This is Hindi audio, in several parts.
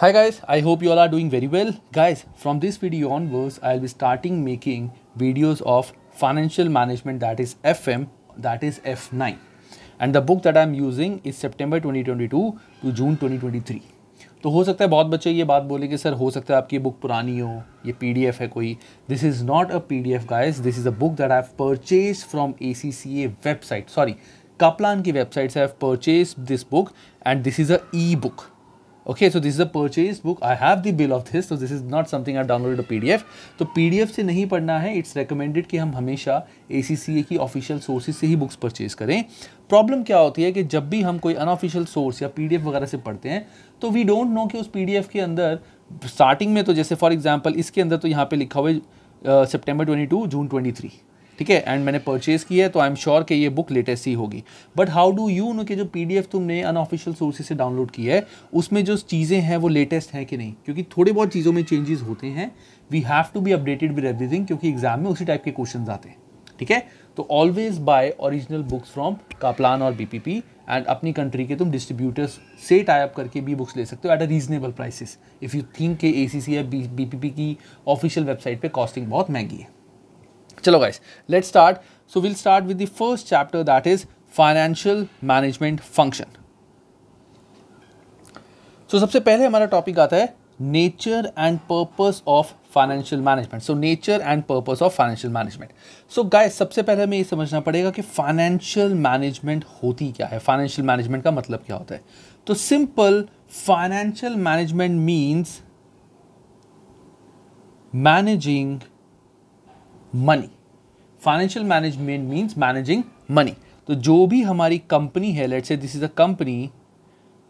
Hi guys, I hope you all are doing very well. Guys, from this video onwards, I'll be starting making videos of financial management that is FM, that is F9. And the book that I'm using is September 2022 to June 2023. तो हो सकता है बहुत बच्चे ये बात बोले कि सर हो सकता है आपकी बुक पुरानी हो ये पी डी एफ है कोई this is not a P D F guys this is a book that I have purchase from A C C A website sorry Kaplan की वेबसाइट से I have purchase this book and this is a e book okay so this is a purchased book i have of bill तो this is not something not download a P D F तो एफ से नहीं पढ़ना है इट्स रिकमेंडेड कि हम हमेशा ए की ऑफिशियल सोर्सेज से ही बुक्स परचेज करें प्रॉब्लम क्या होती है कि जब भी हम कोई अनऑफिशियल सोर्स या एफ वगैरह से पढ़ते हैं तो वी डोंट नो कि उस एफ के अंदर स्टार्टिंग में तो जैसे फॉर एग्जाम्पल इसके अंदर तो यहाँ पे लिखा हुआ है सेप्टेम्बर ट्वेंटी जून ट्वेंटी ठीक है एंड मैंने परचेज़ किया है तो आई एम श्योर कि ये बुक लेटेस्ट ही होगी but how do you know कि जो पी तुमने अनऑफिशियल सोर्सेज से डाउनलोड किया है उसमें जो चीज़ें हैं वो लेटेस्ट हैं कि नहीं क्योंकि थोड़े बहुत चीज़ों में चेंजेस होते हैं we have to be updated with everything क्योंकि एग्जाम में उसी टाइप के क्वेश्चन आते हैं ठीक है तो always buy original books from Kaplan और पी एंड अपनी कंट्री के तुम डिस्ट्रीब्यूटर्स से टाइप करके भी बुक्स ले सकते हो at a reasonable prices if you think के ए सी सी या बी की ऑफिशियल वेबसाइट पे कॉस्टिंग बहुत महंगी है चलो guys let start so will start with the first chapter that is financial management function so सबसे पहले हमारा टॉपिक आता है nature and purpose of financial management so nature and purpose of financial management so guys सबसे पहले हमें ये समझना पड़ेगा कि फाइनेंशियल मैनेजमेंट होती क्या है फाइनेंशियल मैनेजमेंट का मतलब क्या होता है तो simple financial management means managing money financial management means managing money तो जो भी हमारी कंपनी है let say this is a company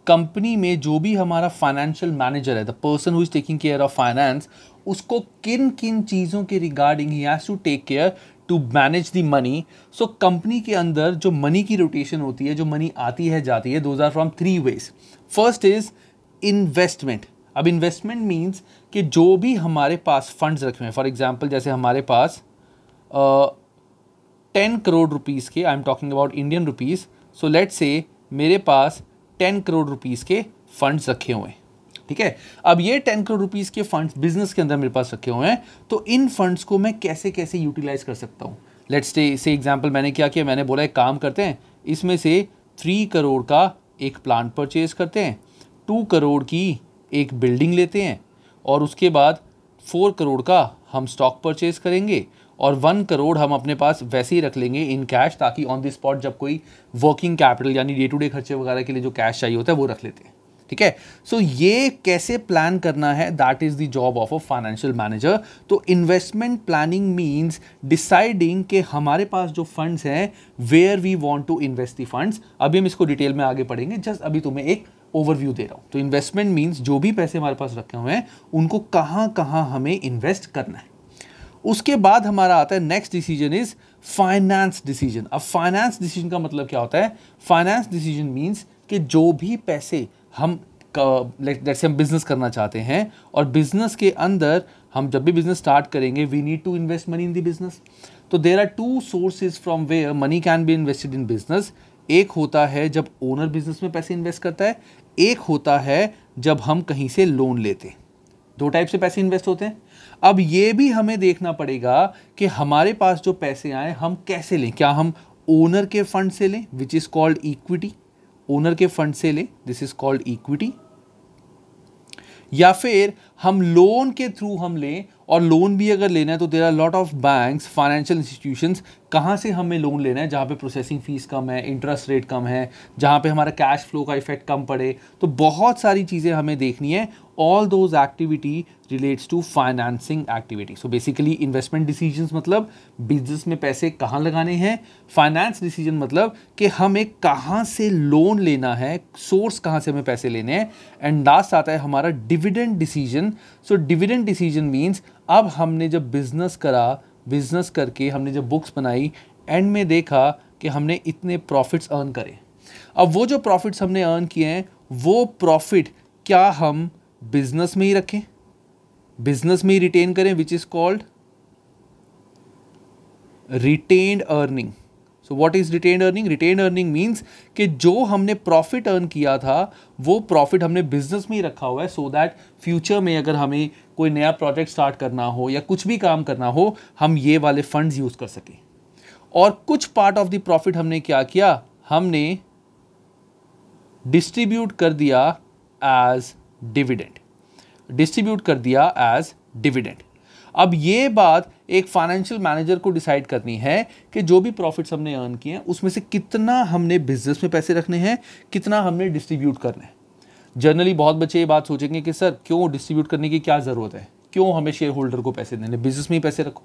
company में जो भी हमारा फाइनेंशियल मैनेजर है the person who is taking care of finance उसको किन किन चीज़ों के regarding he has to take care to manage the money so company के अंदर जो मनी की रोटेशन होती है जो मनी आती है जाती है those are from three ways first is investment अब इन्वेस्टमेंट मीन्स कि जो भी हमारे पास फंड्स रखे हुए हैं फॉर एग्जाम्पल जैसे हमारे पास टेन करोड़ रुपीज़ के I am talking about Indian rupees so let say मेरे पास टेन करोड़ रुपीज़ के फंड्स रखे हुए हैं ठीक है अब ये टेन करोड़ रुपीज़ के फंड्स बिजनेस के अंदर मेरे पास रखे हुए हैं तो इन फंड्स को मैं कैसे कैसे यूटिलाइज कर सकता हूँ लेट्स से एग्जाम्पल मैंने क्या किया मैंने बोला एक काम करते हैं इसमें से थ्री करोड़ का एक प्लांट परचेज करते हैं टू करोड़ की एक बिल्डिंग लेते हैं और उसके बाद फोर करोड़ का हम स्टॉक परचेज करेंगे और वन करोड़ हम अपने पास वैसे ही रख लेंगे इन कैश ताकि ऑन द स्पॉट जब कोई वर्किंग कैपिटल यानी डे टू डे खर्चे वगैरह के लिए जो कैश चाहिए होता है वो रख लेते हैं ठीक है सो ये कैसे प्लान करना है that is the job of a financial manager तो इन्वेस्टमेंट प्लानिंग मीन्स डिसाइडिंग के हमारे पास जो फंड्स हैं where we want to invest the funds अभी हम इसको डिटेल में आगे पढ़ेंगे जस्ट अभी तुम्हें एक ओवरव्यू दे रहा हूँ तो इन्वेस्टमेंट मीन्स जो भी पैसे हमारे पास रखे हुए हैं उनको कहाँ कहाँ हमें इन्वेस्ट करना है उसके बाद हमारा आता है next decision is finance decision अब फाइनेंस डिसीजन का मतलब क्या होता है फाइनेंस डिसीजन मीन्स कि जो भी पैसे हम लेट से हम बिज़नेस करना चाहते हैं और बिज़नेस के अंदर हम जब भी बिज़नेस स्टार्ट करेंगे we need to invest money in the business तो there are two sources from where money can be invested in business एक होता है जब ओनर बिज़नेस में पैसे इन्वेस्ट करता है एक होता है जब हम कहीं से लोन लेते हैं दो टाइप से पैसे इन्वेस्ट होते हैं अब ये भी हमें देखना पड़ेगा कि हमारे पास जो पैसे आए हम कैसे लें क्या हम ओनर के फंड से लें which is called equity owner के फंड से लें दिस इज़ कॉल्ड इक्विटी या फिर हम लोन के थ्रू हम लें और लोन भी अगर लेना है तो there are lot of banks financial institutions कहाँ से हमें लोन लेना है जहाँ पे प्रोसेसिंग फ़ीस कम है इंटरेस्ट रेट कम है जहाँ पे हमारा कैश फ्लो का इफेक्ट कम पड़े तो बहुत सारी चीज़ें हमें देखनी है all those activity relates to financing activity so basically investment decision मतलब बिजनेस में पैसे कहाँ लगाने हैं फाइनेंस डिसीजन मतलब कि हमें कहाँ से लोन लेना है सोर्स कहाँ से हमें पैसे लेने हैं एंड लास्ट आता है हमारा dividend decision so dividend decision means अब हमने जब बिजनेस करा बिजनेस करके हमने जब बुक्स बनाई एंड में देखा कि हमने इतने प्रॉफिट्स अर्न करे अब वो जो प्रॉफिट्स हमने अर्न किए हैं वो प्रॉफिट क्या हम बिजनेस में ही रखें बिजनेस में ही रिटेन करें which is called retained earning so what is retained earning retained earning means कि जो हमने प्रॉफिट अर्न किया था वो प्रॉफिट हमने बिजनेस में ही रखा हुआ है सो दैट फ्यूचर में अगर हमें कोई नया प्रोजेक्ट स्टार्ट करना हो या कुछ भी काम करना हो हम ये वाले फंड्स यूज़ कर सकें और कुछ पार्ट ऑफ द प्रॉफिट हमने क्या किया हमने डिस्ट्रीब्यूट कर दिया एज डिविडेंड डिस्ट्रीब्यूट कर दिया एज डिविडेंड अब ये बात एक फाइनेंशियल मैनेजर को डिसाइड करनी है कि जो भी प्रॉफिट्स हमने अर्न किए हैं उसमें से कितना हमने बिजनेस में पैसे रखने हैं कितना हमने डिस्ट्रीब्यूट करना है जनरली बहुत बच्चे ये बात सोचेंगे कि सर क्यों डिस्ट्रीब्यूट करने की क्या ज़रूरत है क्यों हमें शेयर होल्डर को पैसे देने बिजनेस में ही पैसे रखो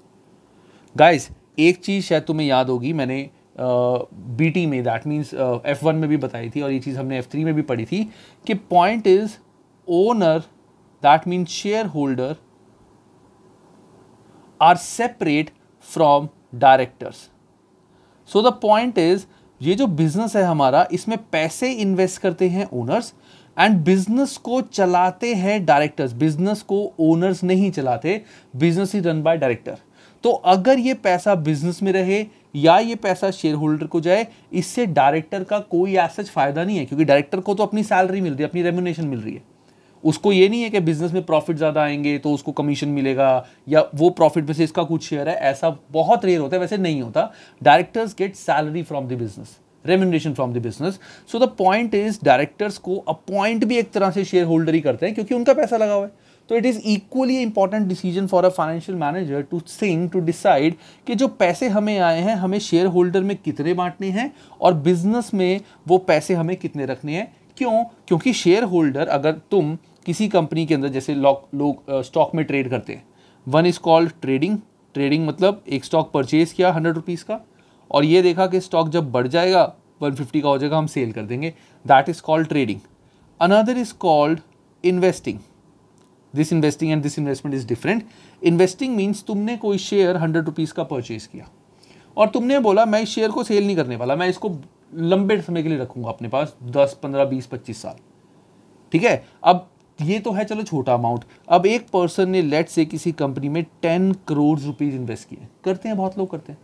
गाइस एक चीज़ शायद तुम्हें याद होगी मैंने बी uh, टी में दैट मीन्स एफ वन में भी बताई थी और ये चीज़ हमने एफ थ्री में भी पढ़ी थी कि point is owner that means shareholder are separate from directors so the point is ये जो बिजनेस है हमारा इसमें पैसे इन्वेस्ट करते हैं ओनर्स एंड बिजनेस को चलाते हैं डायरेक्टर्स बिजनेस को ओनर्स नहीं चलाते business is run by director तो अगर ये पैसा बिजनेस में रहे या ये पैसा शेयर होल्डर को जाए इससे डायरेक्टर का कोई ऐसा फायदा नहीं है क्योंकि डायरेक्टर को तो अपनी सैलरी मिल रही है अपनी रेमुनेशन मिल रही है उसको ये नहीं है कि बिजनेस में प्रॉफिट ज़्यादा आएंगे तो उसको कमीशन मिलेगा या वो प्रॉफिट में से इसका कुछ शेयर है ऐसा बहुत रेयर होता है वैसे नहीं होता directors get salary from the business remuneration from the business so the point is directors को अपॉइंट भी एक तरह से शेयर होल्डर ही करते हैं क्योंकि उनका पैसा लगा हुआ है तो it is equally important decision for a financial manager to think to decide कि जो पैसे हमें आए हैं हमें शेयर होल्डर में कितने बांटने हैं और बिजनेस में वो पैसे हमें कितने रखने हैं क्यों क्योंकि शेयर होल्डर अगर तुम किसी कंपनी के अंदर जैसे लोग स्टॉक में ट्रेड करते हैं one is called trading trading मतलब एक स्टॉक परचेज़ किया हंड्रेड रुपीज़ का और ये देखा कि स्टॉक जब बढ़ जाएगा वन फिफ्टी का हो जाएगा हम सेल कर देंगे that is called trading another is called investing this investing and this investment is different investing means तुमने कोई शेयर हंड्रेड रुपीज़ का परचेज़ किया और तुमने बोला मैं इस शेयर को सेल नहीं करने वाला मैं इसको लंबे समय के लिए रखूँगा अपने पास दस पंद्रह बीस पच्चीस साल ठीक है अब ये तो है चलो छोटा अमाउंट अब एक पर्सन ने लेट से किसी कंपनी में टेन करोड़ रुपीज़ इन्वेस्ट किए करते हैं बहुत लोग करते हैं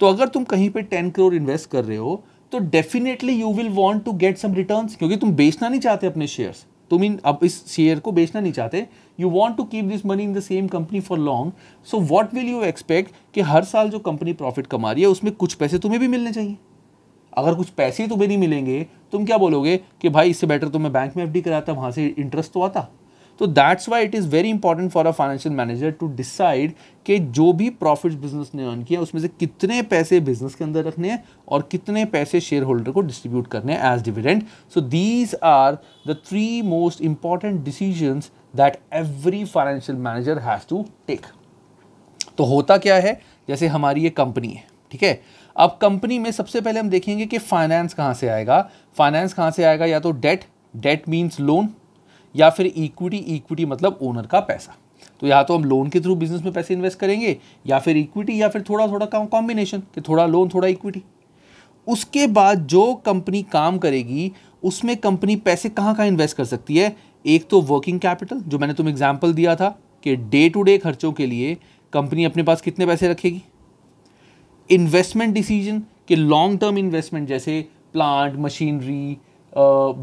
तो अगर तुम कहीं पे टेन करोड़ इन्वेस्ट कर रहे हो तो definitely you will want to get some return क्योंकि तुम बेचना नहीं चाहते अपने शेयर्स तुम इन अब इस शेयर को बेचना नहीं चाहते you want to keep this money in the same company for long so what will you expect कि हर साल जो कंपनी प्रॉफिट कमा रही है उसमें कुछ पैसे तुम्हें भी मिलने चाहिए अगर कुछ पैसे तुम्हें नहीं मिलेंगे तुम क्या बोलोगे कि भाई इससे बेटर तो मैं बैंक में एफ कराता वहाँ से इंटरेस्ट तो आता तो that's why it is very important for a financial manager to decide कि जो भी प्रॉफिट बिजनेस ने अर्न किया उसमें से कितने पैसे बिजनेस के अंदर रखने हैं और कितने पैसे शेयर होल्डर को डिस्ट्रीब्यूट करने हैं as dividend so these are the three most important decision that every financial manager has to take तो होता क्या है जैसे हमारी ये कंपनी है ठीक है अब कंपनी में सबसे पहले हम देखेंगे कि फाइनेंस कहाँ से आएगा फाइनेंस कहाँ से आएगा या तो डेट डेट मीन्स लोन या फिर इक्विटी इक्विटी मतलब ओनर का पैसा तो या तो हम लोन के थ्रू बिजनेस में पैसे इन्वेस्ट करेंगे या फिर इक्विटी या फिर थोड़ा थोड़ा काम कॉम्बिनेशन कि थोड़ा लोन थोड़ा इक्विटी उसके बाद जो कंपनी काम करेगी उसमें कंपनी पैसे कहाँ कहाँ इन्वेस्ट कर सकती है एक तो वर्किंग कैपिटल जो मैंने तुम एग्जाम्पल दिया था कि डे टू डे खर्चों के लिए कंपनी अपने पास कितने पैसे रखेगी इन्वेस्टमेंट डिसीजन कि लॉन्ग टर्म इन्वेस्टमेंट जैसे प्लांट मशीनरी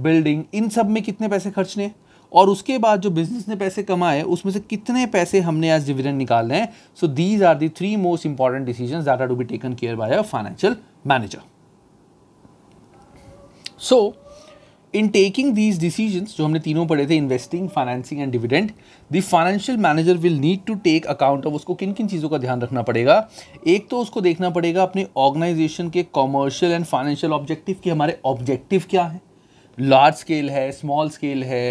बिल्डिंग इन सब में कितने पैसे खर्चने हैं और उसके बाद जो बिजनेस ने पैसे कमाए उसमें से कितने पैसे हमने आज डिविडेंड निकालने हैं so these are the three most important decision that are to be taken care by a financial manager so in taking these decisions जो हमने तीनों पढ़े थे investing financing and dividend the financial manager will need to take account of उसको किन किन चीज़ों का ध्यान रखना पड़ेगा एक तो उसको देखना पड़ेगा अपने ऑर्गेनाइजेशन के कॉमर्शियल एंड फाइनेंशियल ऑब्जेक्टिव के हमारे ऑब्जेक्टिव क्या हैं लार्ज स्केल है स्मॉल स्केल है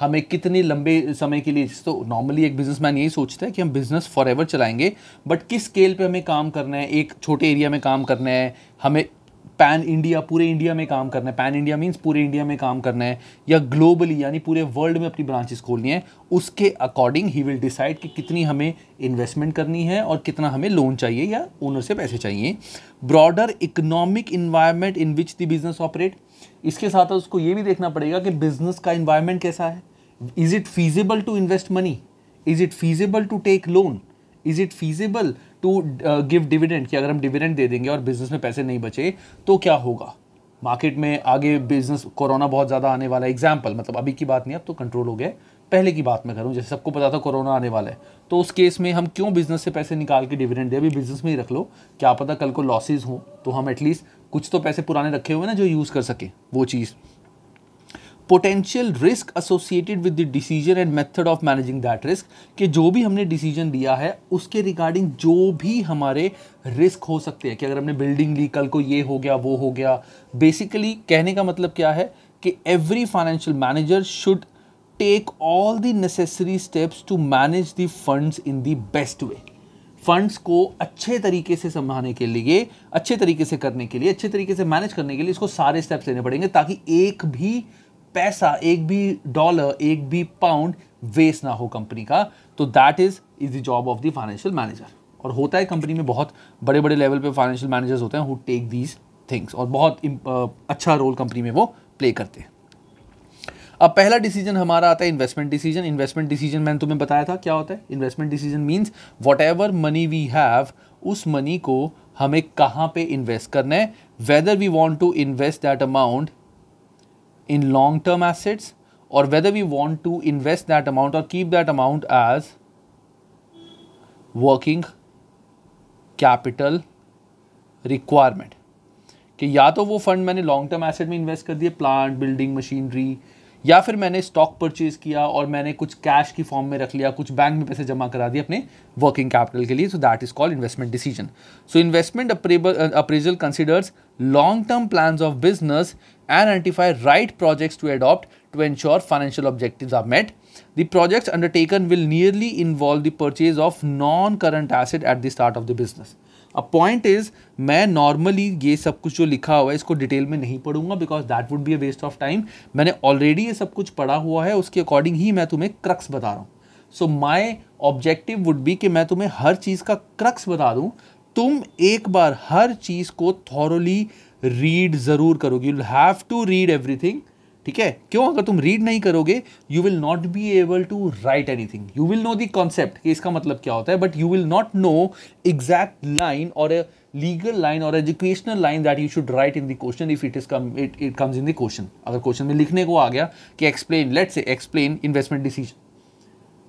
हमें कितने लंबे समय के लिए तो नॉर्मली एक बिजनेसमैन यही सोचता है कि हम बिज़नेस फॉर एवर चलाएंगे बट किस स्केल पे हमें काम करना है एक छोटे एरिया में काम करना है हमें पैन इंडिया पूरे इंडिया में काम करना है पैन इंडिया मीन्स पूरे इंडिया में काम करना है या ग्लोबली यानी पूरे वर्ल्ड में अपनी ब्रांचेस खोलनी है उसके अकॉर्डिंग ही विल डिसाइड कि कितनी हमें इन्वेस्टमेंट करनी है और कितना हमें लोन चाहिए या ओनर से पैसे चाहिए broader economic environment in which the business operate इसके साथ साथ उसको ये भी देखना पड़ेगा कि बिजनेस का इन्वायरमेंट कैसा है is it feasible to invest money is it feasible to take loan is it feasible to give dividend कि अगर हम डिविडेंड दे देंगे और बिजनेस में पैसे नहीं बचे तो क्या होगा मार्केट में आगे बिजनेस कोरोना बहुत ज़्यादा आने वाला है एग्जाम्पल मतलब अभी की बात नहीं अब तो कंट्रोल हो गया पहले की बात मैं करूँ जैसे सबको पता था कोरोना आने वाला है तो उस केस में हम क्यों बिजनेस से पैसे निकाल के डिविडेंड दे अभी बिजनेस में ही रख लो क्या पता कल को लॉसेज हों तो हम एटलीस्ट कुछ तो पैसे पुराने रखे हुए ना जो यूज़ कर सके वो चीज़ potential risk associated with the decision and method of managing that risk कि जो भी हमने डिसीजन दिया है उसके रिगार्डिंग जो भी हमारे रिस्क हो सकते हैं कि अगर हमने बिल्डिंग ली कल को ये हो गया वो हो गया बेसिकली कहने का मतलब क्या है कि every financial manager should take all the necessary steps to manage the funds in the best way funds को अच्छे तरीके से संभालने के लिए अच्छे तरीके से करने के लिए अच्छे तरीके से मैनेज करने के लिए इसको सारे स्टेप्स लेने पड़ेंगे ताकि एक भी पैसा एक भी डॉलर एक भी पाउंड वेस्ट ना हो कंपनी का तो that is is the job of the financial manager और होता है कंपनी में बहुत बड़े बड़े लेवल पे फाइनेंशियल मैनेजर्स होते हैं हु टेक दीज थिंग्स और बहुत अच्छा रोल कंपनी में वो प्ले करते हैं अब पहला डिसीजन हमारा आता है इन्वेस्टमेंट डिसीजन इन्वेस्टमेंट डिसीजन मैंने तुम्हें बताया था क्या होता है investment decision means whatever money we have उस मनी को हमें कहाँ पे इन्वेस्ट करना है whether we want to invest that amount in long term assets or whether we want to invest that amount or keep that amount as working capital requirement कि या तो वो फंड मैंने लॉन्ग टर्म एसेट में इन्वेस्ट कर दिए प्लांट बिल्डिंग मशीनरी या फिर मैंने स्टॉक परचेज किया और मैंने कुछ कैश की फॉर्म में रख लिया कुछ बैंक में पैसे जमा करा दिए अपने वर्किंग कैपिटल के लिए so that is called investment decision so investment appraisal considers long term plan of business and identify right projects to adopt to ensure financial objectives are met. The projects undertaken will nearly involve the purchase of non-current asset at the start of the business. अब पॉइंट इज मैं नॉर्मली ये सब कुछ जो लिखा हुआ है इसको डिटेल में नहीं पढ़ूंगा because that would be a waste of time मैंने ऑलरेडी ये सब कुछ पढ़ा हुआ है उसके अकॉर्डिंग ही मैं तुम्हें क्रक्स बता रहा हूँ so my objective would be कि मैं तुम्हें हर चीज़ का क्रक्स बता दूँ तुम एक बार हर चीज़ को थॉरली रीड ज़रूर करोगे you have to read everything ठीक है क्यों अगर तुम रीड नहीं करोगे you will not be able to write anything you will know the concept इसका मतलब क्या होता है but you will not know exact line और ए लीगल लाइन और educational line that you should write in the question if it is come it it comes in the question अगर क्वेश्चन में लिखने को आ गया कि एक्सप्लेन लेट्स से एक्सप्लेन इन्वेस्टमेंट डिसीजन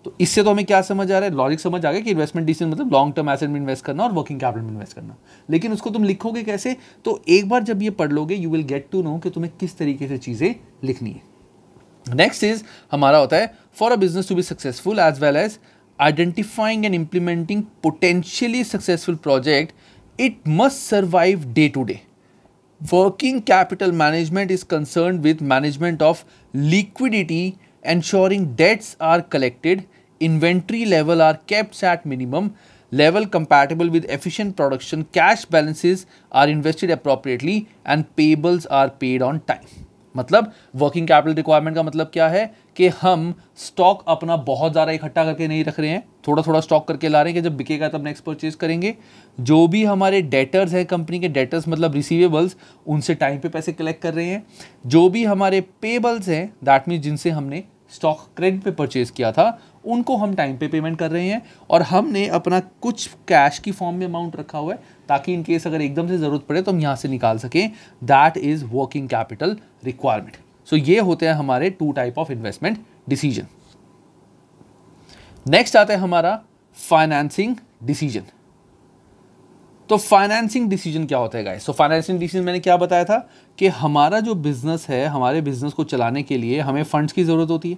तो इससे तो हमें क्या समझ आ रहा है लॉजिक समझ आ गया कि इन्वेस्टमेंट डिसीजन मतलब लॉन्ग टर्म एसेट में इन्वेस्ट करना और वर्किंग कैपिटल में इन्वेस्ट करना लेकिन उसको तुम लिखोगे कैसे तो एक बार जब ये पढ़ लोगे you will get to know कि तुम्हें किस तरीके से चीज़ें लिखनी है नेक्स्ट इज हमारा होता है for a business to be successful as well as identifying and implementing potentially successful project it must survive day to day working capital management is concern with management of liquidity ensuring debts are collected, inventory level are kept at minimum, level compatible with efficient production, cash balances are invested appropriately and payables are paid on time. मतलब वर्किंग कैपिटल रिक्वायरमेंट का मतलब क्या है कि हम स्टॉक अपना बहुत ज़्यादा इकट्ठा करके नहीं रख रहे हैं थोड़ा थोड़ा स्टॉक करके ला रहे हैं कि जब बिकेगा तब नेक्स्ट परचेज करेंगे जो भी हमारे डेटर्स हैं कंपनी के डेटर्स मतलब रिसीवेबल्स उनसे टाइम पे पैसे कलेक्ट कर रहे हैं जो भी हमारे पेबल्स हैं दैट मीन्स जिनसे हमने स्टॉक क्रेडिट पे परचेज़ किया था उनको हम टाइम पे पेमेंट कर रहे हैं और हमने अपना कुछ कैश की फॉर्म में अमाउंट रखा हुआ है ताकि इन केस अगर एकदम से ज़रूरत पड़े तो हम यहाँ से निकाल सकें that is working capital requirement so ये होते हैं हमारे two type of investment decision next आता है हमारा फाइनेंसिंग डिसीजन तो फाइनेंसिंग डिसीजन क्या होता है गाइस सो फाइनेंसिंग डिसीजन मैंने क्या बताया था कि हमारा जो बिज़नेस है हमारे बिज़नेस को चलाने के लिए हमें फ़ंड्स की ज़रूरत होती है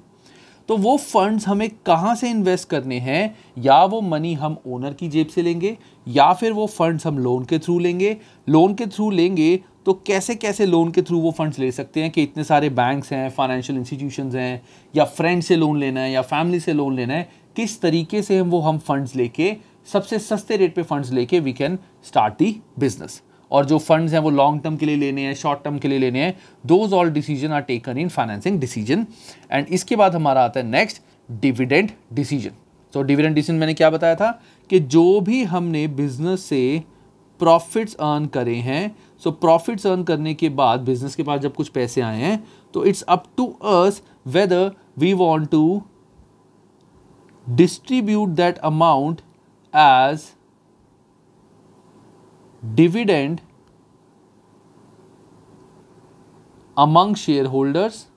तो वो फंड्स हमें कहाँ से इन्वेस्ट करने हैं या वो मनी हम ओनर की जेब से लेंगे या फिर वो फंड्स हम लोन के थ्रू लेंगे लोन के थ्रू लेंगे तो कैसे कैसे लोन के थ्रू वो फंड्स ले सकते हैं कि इतने सारे बैंक्स हैं फाइनेंशियल इंस्टीट्यूशंस हैं या फ्रेंड से लोन लेना है या फैमिली से लोन लेना है किस तरीके से हम वो हम फंड्स लेके सबसे सस्ते रेट पे फंड्स लेके we can start the business और जो फंड्स हैं वो लॉन्ग टर्म के लिए लेने हैं शॉर्ट टर्म के लिए लेने हैं those all decision are taken in financing decision and इसके बाद हमारा आता है next dividend decision so dividend decision मैंने क्या बताया था कि जो भी हमने बिजनेस से प्रॉफिट्स अर्न करे हैं सो प्रॉफिट्स अर्न करने के बाद बिजनेस के पास जब कुछ पैसे आए हैं तो it's up to us whether we want to distribute that amount as dividend among shareholders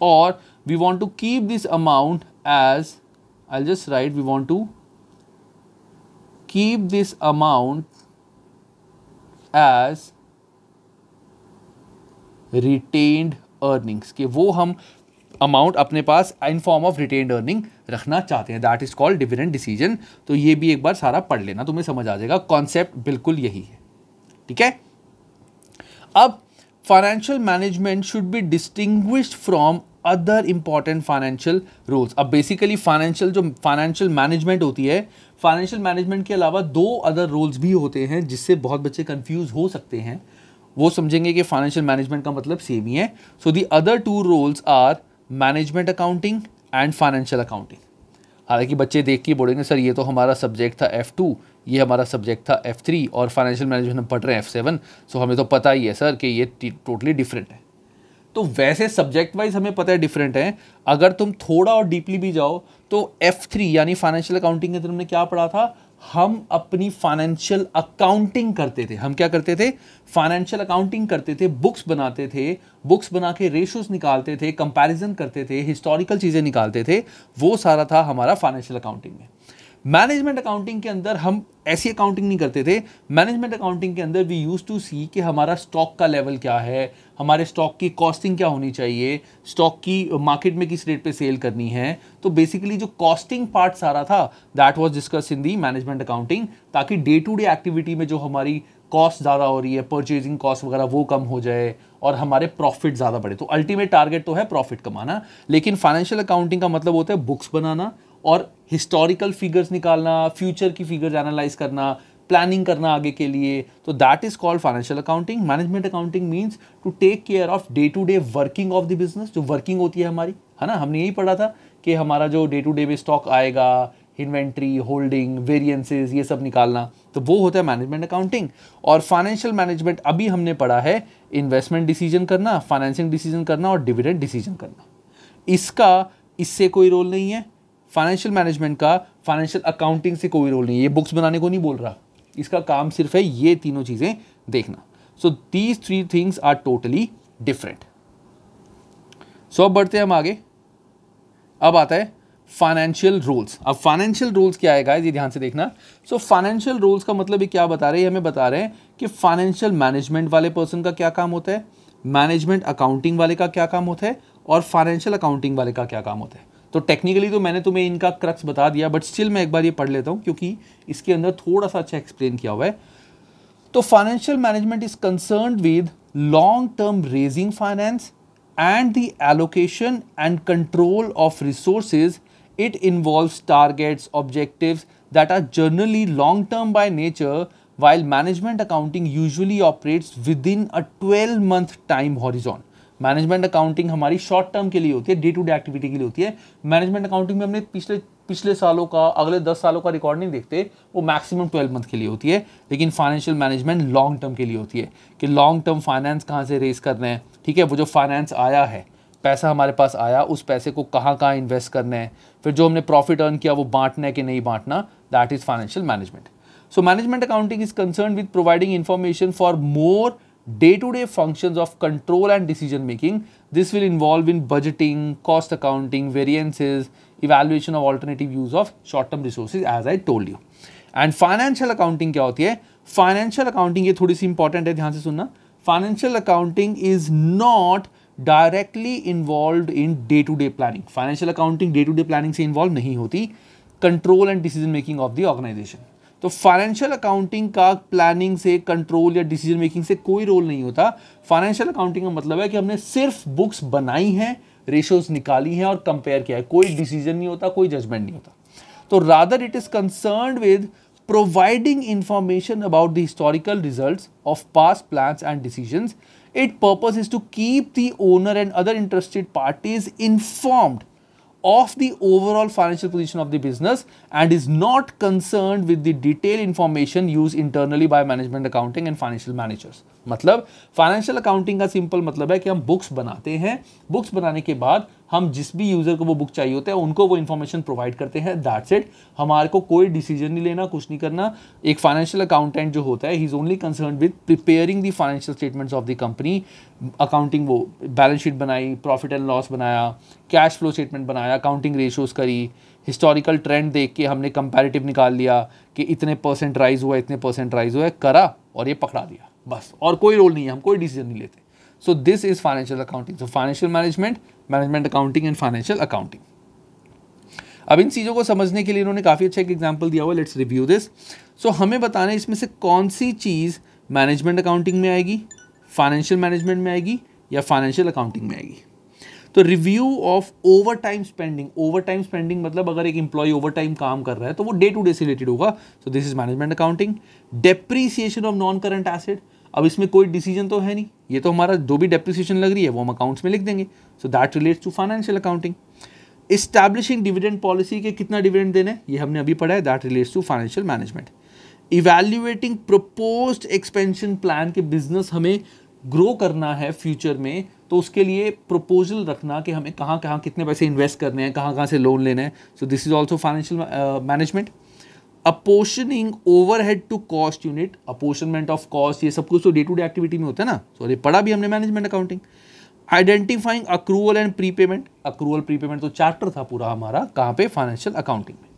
or we want to keep this amount as I'll just write we want to keep this amount as retained earnings के वो हम amount अपने पास in form of retained earning रखना चाहते हैं that is called different decision तो ये भी एक बार सारा पढ़ लेना तुम्हें समझ आ जाएगा कॉन्सेप्ट बिल्कुल यही है ठीक है अब financial management should be distinguished from other important financial roles अब बेसिकली फाइनेंशियल जो फाइनेंशियल मैनेजमेंट होती है फाइनेंशियल मैनेजमेंट के अलावा दो अदर रोल्स भी होते हैं जिससे बहुत बच्चे कंफ्यूज हो सकते हैं वो समझेंगे कि फाइनेंशियल मैनेजमेंट का मतलब सेम ही है so the other two roles are management accounting and financial accounting हालांकि बच्चे देख के बोलेंगे सर ये तो हमारा सब्जेक्ट था एफ़ टू ये हमारा सब्जेक्ट था एफ़ थ्री और फाइनेंशियल मैनेजमेंट हम पढ़ रहे हैं एफ़ सेवन सो हमें तो पता ही है सर कि ये टोटली डिफरेंट है तो वैसे सब्जेक्ट वाइज हमें पता है डिफरेंट है अगर तुम थोड़ा और डीपली भी जाओ तो एफ़ थ्री यानी फाइनेंशियल अकाउंटिंग के तुमने क्या पढ़ा था हम अपनी फाइनेंशियल अकाउंटिंग करते थे हम क्या करते थे फाइनेंशियल अकाउंटिंग करते थे बुक्स बनाते थे बुक्स बना के रेशोज निकालते थे कंपैरिजन करते थे हिस्टोरिकल चीज़ें निकालते थे वो सारा था हमारा फाइनेंशियल अकाउंटिंग में मैनेजमेंट अकाउंटिंग के अंदर हम ऐसी अकाउंटिंग नहीं करते थे मैनेजमेंट अकाउंटिंग के अंदर वी यूज़ टू सी कि हमारा स्टॉक का लेवल क्या है हमारे स्टॉक की कॉस्टिंग क्या होनी चाहिए स्टॉक की मार्केट uh, में किस रेट पे सेल करनी है तो बेसिकली जो कॉस्टिंग पार्ट सारा था that was discuss in the management accounting ताकि डे टू डे एक्टिविटी में जो हमारी कॉस्ट ज़्यादा हो रही है परचेजिंग कॉस्ट वगैरह वो कम हो जाए और हमारे प्रॉफिट ज़्यादा बढ़े तो अल्टीमेट टारगेट तो है प्रॉफिट कमाना लेकिन फाइनेंशियल अकाउंटिंग का मतलब होता है बुक्स बनाना और हिस्टोरिकल फिगर्स निकालना फ्यूचर की फिगर्स एनालाइज करना प्लानिंग करना आगे के लिए तो that is called financial accounting management accounting means to take care of day to day working of the business जो वर्किंग होती है हमारी है ना हमने यही पढ़ा था कि हमारा जो डे टू डे में स्टॉक आएगा इन्वेंट्री होल्डिंग वेरियंसेज ये सब निकालना तो वो होता है मैनेजमेंट अकाउंटिंग और फाइनेंशियल मैनेजमेंट अभी हमने पढ़ा है इन्वेस्टमेंट डिसीजन करना फाइनेंसिंग डिसीजन करना और डिविडेंड डिसीजन करना इसका इससे कोई रोल नहीं है फाइनेंशियल मैनेजमेंट का फाइनेंशियल अकाउंटिंग से कोई रोल नहीं है ये बुक्स बनाने को नहीं बोल रहा इसका काम सिर्फ है ये तीनों चीज़ें देखना so these three things are totally different so अब बढ़ते हैं हम आगे अब आता है फाइनेंशियल रूल्स अब फाइनेंशियल रूल्स क्या आएगा ये ध्यान से देखना सो फाइनेंशियल रूल्स का मतलब ये क्या बता रहे हैं हमें बता रहे हैं कि फाइनेंशियल मैनेजमेंट वाले पर्सन का क्या काम होता है मैनेजमेंट अकाउंटिंग वाले का क्या काम होता है और फाइनेंशियल अकाउंटिंग वाले का क्या काम होता है तो टेक्निकली तो मैंने तुम्हें इनका क्रक्स बता दिया बट स्टिल मैं एक बार ये पढ़ लेता हूँ क्योंकि इसके अंदर थोड़ा सा अच्छा एक्सप्लेन किया हुआ है तो financial management is concern with long term raising finance and the allocation and control of resources it involve targets objective that are generally long term by nature while management accounting usually operates within a twelve month time horizon management accounting हमारी शॉर्ट टर्म के लिए होती है डे टू डे एक्टिविटी के लिए होती है मैनेजमेंट अकाउंटिंग में हमने पिछले पिछले सालों का अगले दस सालों का रिकॉर्ड नहीं देखते वो मैक्सिमम ट्वेल्व मंथ के लिए होती है लेकिन फाइनेंशियल मैनेजमेंट लॉन्ग टर्म के लिए होती है कि लॉन्ग टर्म फाइनेंस कहाँ से रेज करना है ठीक है वो जो फाइनेंस आया है पैसा हमारे पास आया उस पैसे को कहाँ कहाँ इन्वेस्ट करना है फिर जो हमने प्रॉफिट अर्न किया वो बांटना है कि नहीं बांटना that is financial management so management accounting is concern with providing information for more day-to-day -day functions of control and decision making. This will involve in budgeting, cost accounting, variances, evaluation of alternative use of short-term resources as I told you. And financial accounting क्या होती है फाइनेंशियल अकाउंटिंग ये थोड़ी सी इंपॉर्टेंट है ध्यान से सुनना financial accounting is not directly involve in day to day planning financial accounting day to day planning से इन्वॉल्व नहीं होती control and decision making of the organisation तो फाइनेंशियल अकाउंटिंग का प्लानिंग से कंट्रोल या डिसीजन मेकिंग से कोई रोल नहीं होता फाइनेंशियल अकाउंटिंग का मतलब है कि हमने सिर्फ बुक्स बनाई हैं रेशोज निकाली हैं और कंपेयर किया है कोई डिसीजन नहीं होता कोई जजमेंट नहीं होता तो rather it is concern with providing information about the historical result of past plan and decision it purpose is to keep the owner and other interested parties informed of the overall financial position of the business and is not concerned with the detailed information used internally by management accounting and financial managers मतलब फाइनेंशियल अकाउंटिंग का सिंपल मतलब है कि हम बुक्स बनाते हैं बुक्स बनाने के बाद हम जिस भी यूज़र को वो बुक चाहिए होता है उनको वो इन्फॉर्मेशन प्रोवाइड करते हैं दैट्स इट हमारे को कोई डिसीजन नहीं लेना कुछ नहीं करना एक फाइनेंशियल अकाउंटेंट जो होता है he is only concern with preparing the financial statements of the company accounting वो बैलेंस शीट बनाई प्रॉफिट एंड लॉस बनाया कैश फ्लो स्टेटमेंट बनाया अकाउंटिंग रेशियोज़ करी हिस्टोरिकल ट्रेंड देख के हमने कंपेरेटिव निकाल लिया कि इतने परसेंट राइज हुआ इतने परसेंट राइज हुआ करा और ये पकड़ा दिया बस और कोई रोल नहीं है हम कोई डिसीजन नहीं लेते so this is financial accounting so financial management management accounting and financial accounting अब इन चीज़ों को समझने के लिए इन्होंने काफ़ी अच्छा एक एग्जाम्पल दिया हुआ लेट्स रिव्यू दिस सो हमें बताने इसमें से कौन सी चीज़ मैनेजमेंट अकाउंटिंग में आएगी फाइनेंशियल मैनेजमेंट में आएगी या फाइनेंशियल अकाउंटिंग में आएगी तो review of overtime spending overtime spending मतलब अगर एक इंप्लॉय ओवर टाइम काम कर रहा है तो वो डे टू डे से रिलेटेड होगा so this is management accounting depreciation of non current asset अब इसमें कोई डिसीजन तो है नहीं ये तो हमारा जो भी डेप्रिसिएशन लग रही है वो हम अकाउंट्स में लिख देंगे so that relates to financial accounting establishing dividend policy के कितना डिविडेंड देना है ये हमने अभी पढ़ा है that relates to financial management evaluating propose expansion plan के बिजनेस हमें ग्रो करना है फ्यूचर में तो उसके लिए प्रपोजल रखना कि हमें कहाँ कहाँ कितने पैसे इन्वेस्ट करने हैं कहाँ कहाँ से लोन लेना है so this is also financial management apportioning overhead to cost unit apportionment of cost ये सब कुछ तो डे टू डे एक्टिविटी में होता है ना सॉरी पढ़ा भी हमने management accounting identifying accrual and prepayment accrual prepayment तो चैप्टर था पूरा हमारा कहाँ पे फाइनेंशियल अकाउंटिंग में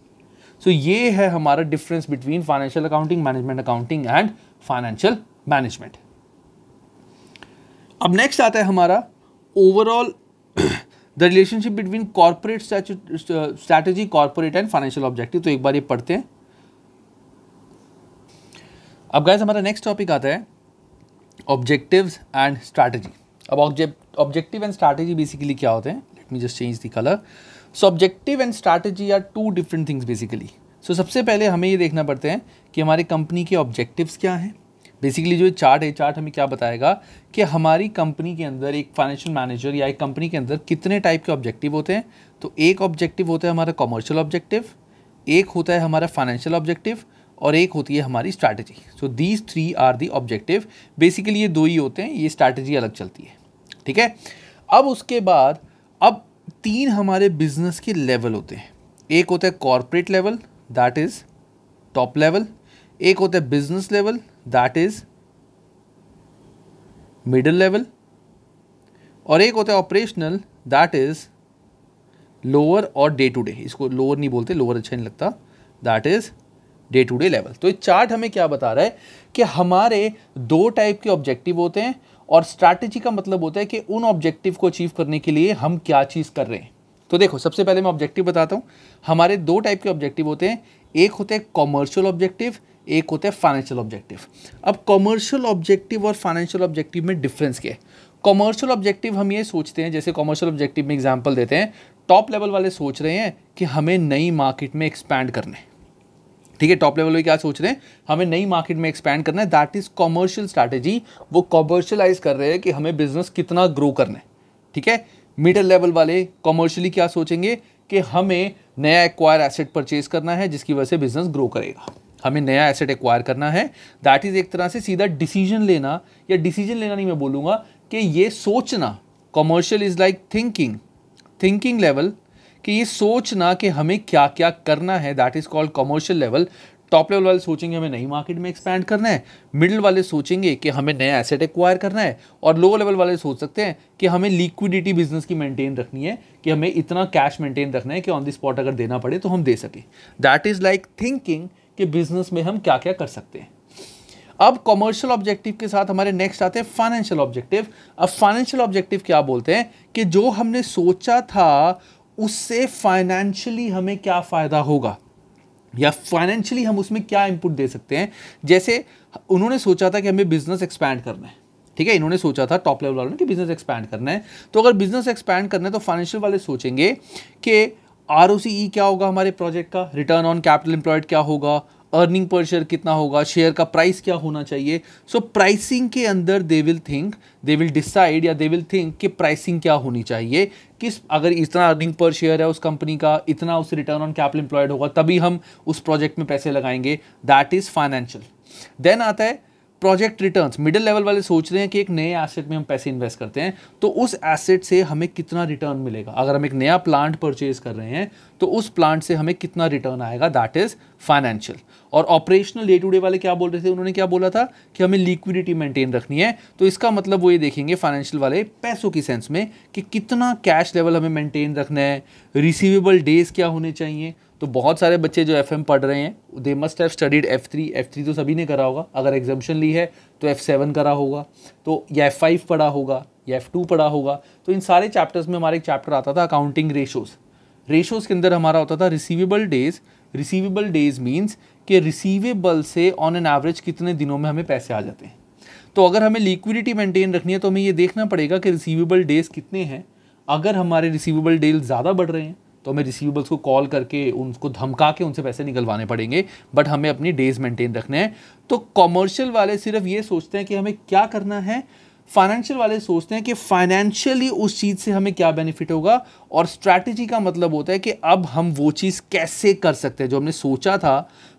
सो ये है हमारा difference between financial accounting management accounting and financial management अब नेक्स्ट आता है हमारा overall the relationship between corporate strategy corporate and financial objective तो एक बार ये पढ़ते हैं अब गाइज हमारा नेक्स्ट टॉपिक आता है ऑब्जेक्टिव्स एंड स्ट्रैटेजी अब ऑब्जेक्टिव एंड स्ट्रैटेजी बेसिकली क्या होते हैं let me just change the colour so objective and strategy are two different things basically so सबसे पहले हमें ये देखना पड़ता है कि हमारे कंपनी के ऑब्जेक्टिव्स क्या हैं बेसिकली जो चार्ट है चार्ट हमें क्या बताएगा कि हमारी कंपनी के अंदर एक फाइनेंशियल मैनेजर या एक कंपनी के अंदर कितने टाइप के ऑब्जेक्टिव होते हैं तो एक ऑब्जेक्टिव होता है हमारा कॉमर्शियल ऑब्जेक्टिव एक होता है हमारा फाइनेंशियल ऑब्जेक्टिव और एक होती है हमारी strategy so these three are the objective basically ये दो ही होते हैं ये स्ट्रैटेजी अलग चलती है ठीक है अब उसके बाद अब तीन हमारे बिजनेस के लेवल होते हैं एक होता है corporate level that is top level एक होता है business level that is middle level और एक होता है ऑपरेशनल दैट इज लोअर और डे टू डे इसको लोअर नहीं बोलते लोअर अच्छा नहीं लगता that is day to day level तो ये चार्ट हमें क्या बता रहा है कि हमारे दो टाइप के ऑब्जेक्टिव होते हैं और स्ट्रैटेजी का मतलब होता है कि उन ऑब्जेक्टिव को अचीव करने के लिए हम क्या चीज़ कर रहे हैं तो देखो सबसे पहले मैं ऑब्जेक्टिव बताता हूँ हमारे दो टाइप के ऑब्जेक्टिव होते हैं एक होते हैं कॉमर्शियल ऑब्जेक्टिव एक होता है फाइनेंशियल ऑब्जेक्टिव अब कॉमर्शियल ऑब्जेक्टिव और फाइनेंशियल ऑब्जेक्टिव में डिफरेंस क्या है कॉमर्शियल ऑब्जेक्टिव हम ये सोचते हैं जैसे कॉमर्शियल ऑब्जेक्टिव में एग्जाम्पल देते हैं टॉप लेवल वाले सोच रहे हैं कि हमें नई मार्केट में एक्सपैंड करने ठीक है टॉप लेवल में क्या सोच रहे हैं हमें नई मार्केट में एक्सपैंड करना है दैट इज़ कॉमर्शियल स्ट्रैटेजी वो कॉमर्शियलाइज कर रहे हैं कि हमें बिजनेस कितना ग्रो करना है ठीक है मिडल लेवल वाले कॉमर्शियली क्या सोचेंगे कि हमें नया एक्वायर एसेट परचेज करना है जिसकी वजह से बिजनेस ग्रो करेगा हमें नया एसेट एक्वायर करना है दैट इज़ एक तरह से सीधा डिसीजन लेना या डिसीजन लेना नहीं मैं बोलूँगा कि ये सोचना commercial is like thinking thinking level कि ये सोचना कि हमें क्या क्या करना है that is called commercial level top level वाले सोचेंगे हमें नई मार्केट में एक्सपैंड करना है मिडिल वाले सोचेंगे कि हमें नया एसेट एक्वायर करना है और लोअर लेवल वाले सोच सकते हैं कि हमें लिक्विडिटी बिजनेस की मेंटेन रखनी है कि हमें इतना कैश मेंटेन रखना है कि ऑन द स्पॉट अगर देना पड़े तो हम दे सकें दैट इज़ लाइक थिंकिंग कि बिजनेस में हम क्या क्या कर सकते हैं अब कॉमर्शियल ऑब्जेक्टिव के साथ हमारे नेक्स्ट आते हैं फाइनेंशियल ऑब्जेक्टिव अब फाइनेंशियल ऑब्जेक्टिव क्या बोलते हैं कि जो हमने सोचा था उससे फाइनेंशियली हमें क्या फ़ायदा होगा या फाइनेंशियली हम उसमें क्या इनपुट दे सकते हैं जैसे उन्होंने सोचा था कि हमें बिजनेस एक्सपैंड करना है ठीक है इन्होंने सोचा था टॉप लेवल वालों ने कि बिजनेस एक्सपैंड करना है तो अगर बिजनेस एक्सपैंड करना है तो फाइनेंशियल वाले सोचेंगे कि आर e क्या होगा हमारे प्रोजेक्ट का रिटर्न ऑन कैपिटल एम्प्लॉयड क्या होगा अर्निंग पर शेयर कितना होगा शेयर का प्राइस क्या होना चाहिए सो so, प्राइसिंग के अंदर they will think they will decide या दे विल थिंक कि प्राइसिंग क्या होनी चाहिए किस अगर इतना अर्निंग पर शेयर है उस कंपनी का इतना उस रिटर्न ऑन कैपिटल एम्प्लॉयड होगा तभी हम उस प्रोजेक्ट में पैसे लगाएंगे दैट इज़ फाइनेंशियल देन आता है प्रोजेक्ट रिटर्न्स मिडिल लेवल वाले सोच रहे हैं कि एक नए एसेट में हम पैसे इन्वेस्ट करते हैं तो उस एसेट से हमें कितना रिटर्न मिलेगा अगर हम एक नया प्लांट परचेज कर रहे हैं तो उस प्लांट से हमें कितना रिटर्न आएगा दैट इज़ फाइनेंशियल और ऑपरेशनल डे टू डे वाले क्या बोल रहे थे उन्होंने क्या बोला था कि हमें लिक्विडिटी मेंटेन रखनी है तो इसका मतलब वो ये देखेंगे फाइनेंशियल वाले पैसों की सेंस में कि कितना कैश लेवल हमें मेंटेन रखना है रिसीवेबल डेज क्या होने चाहिए तो बहुत सारे बच्चे जो एफ पढ़ रहे हैं they must have studied F three F three तो सभी ने करा होगा अगर एग्जामेशन ली है तो एफ़ सेवन करा होगा तो या एफ़ फाइव पढ़ा होगा या एफ़ टू पढ़ा होगा तो इन सारे चैप्टर्स में हमारा एक चैप्टर आता था अकाउंटिंग रेशोज़ रेशोज़ के अंदर हमारा होता था receivable days receivable days means कि रिसीवेबल से ऑन एन एवरेज कितने दिनों में हमें पैसे आ जाते हैं तो अगर हमें लिक्विडिटी मेंटेन रखनी है तो हमें ये देखना पड़ेगा कि रिसीवेबल डेज़ कितने हैं अगर हमारे रिसीवेबल डेज ज़्यादा बढ़ रहे हैं तो हमें रिसीवेबल्स को कॉल करके उनको धमका के उनसे पैसे निकलवाने पड़ेंगे बट हमें अपनी डेज मेंटेन रखने हैं तो कॉमर्शियल वाले सिर्फ ये सोचते हैं कि हमें क्या करना है फाइनेंशियल वाले सोचते हैं कि फाइनेंशियली उस चीज़ से हमें क्या बेनिफिट होगा और स्ट्रैटेजी का मतलब होता है कि अब हम वो चीज़ कैसे कर सकते हैं जो हमने सोचा था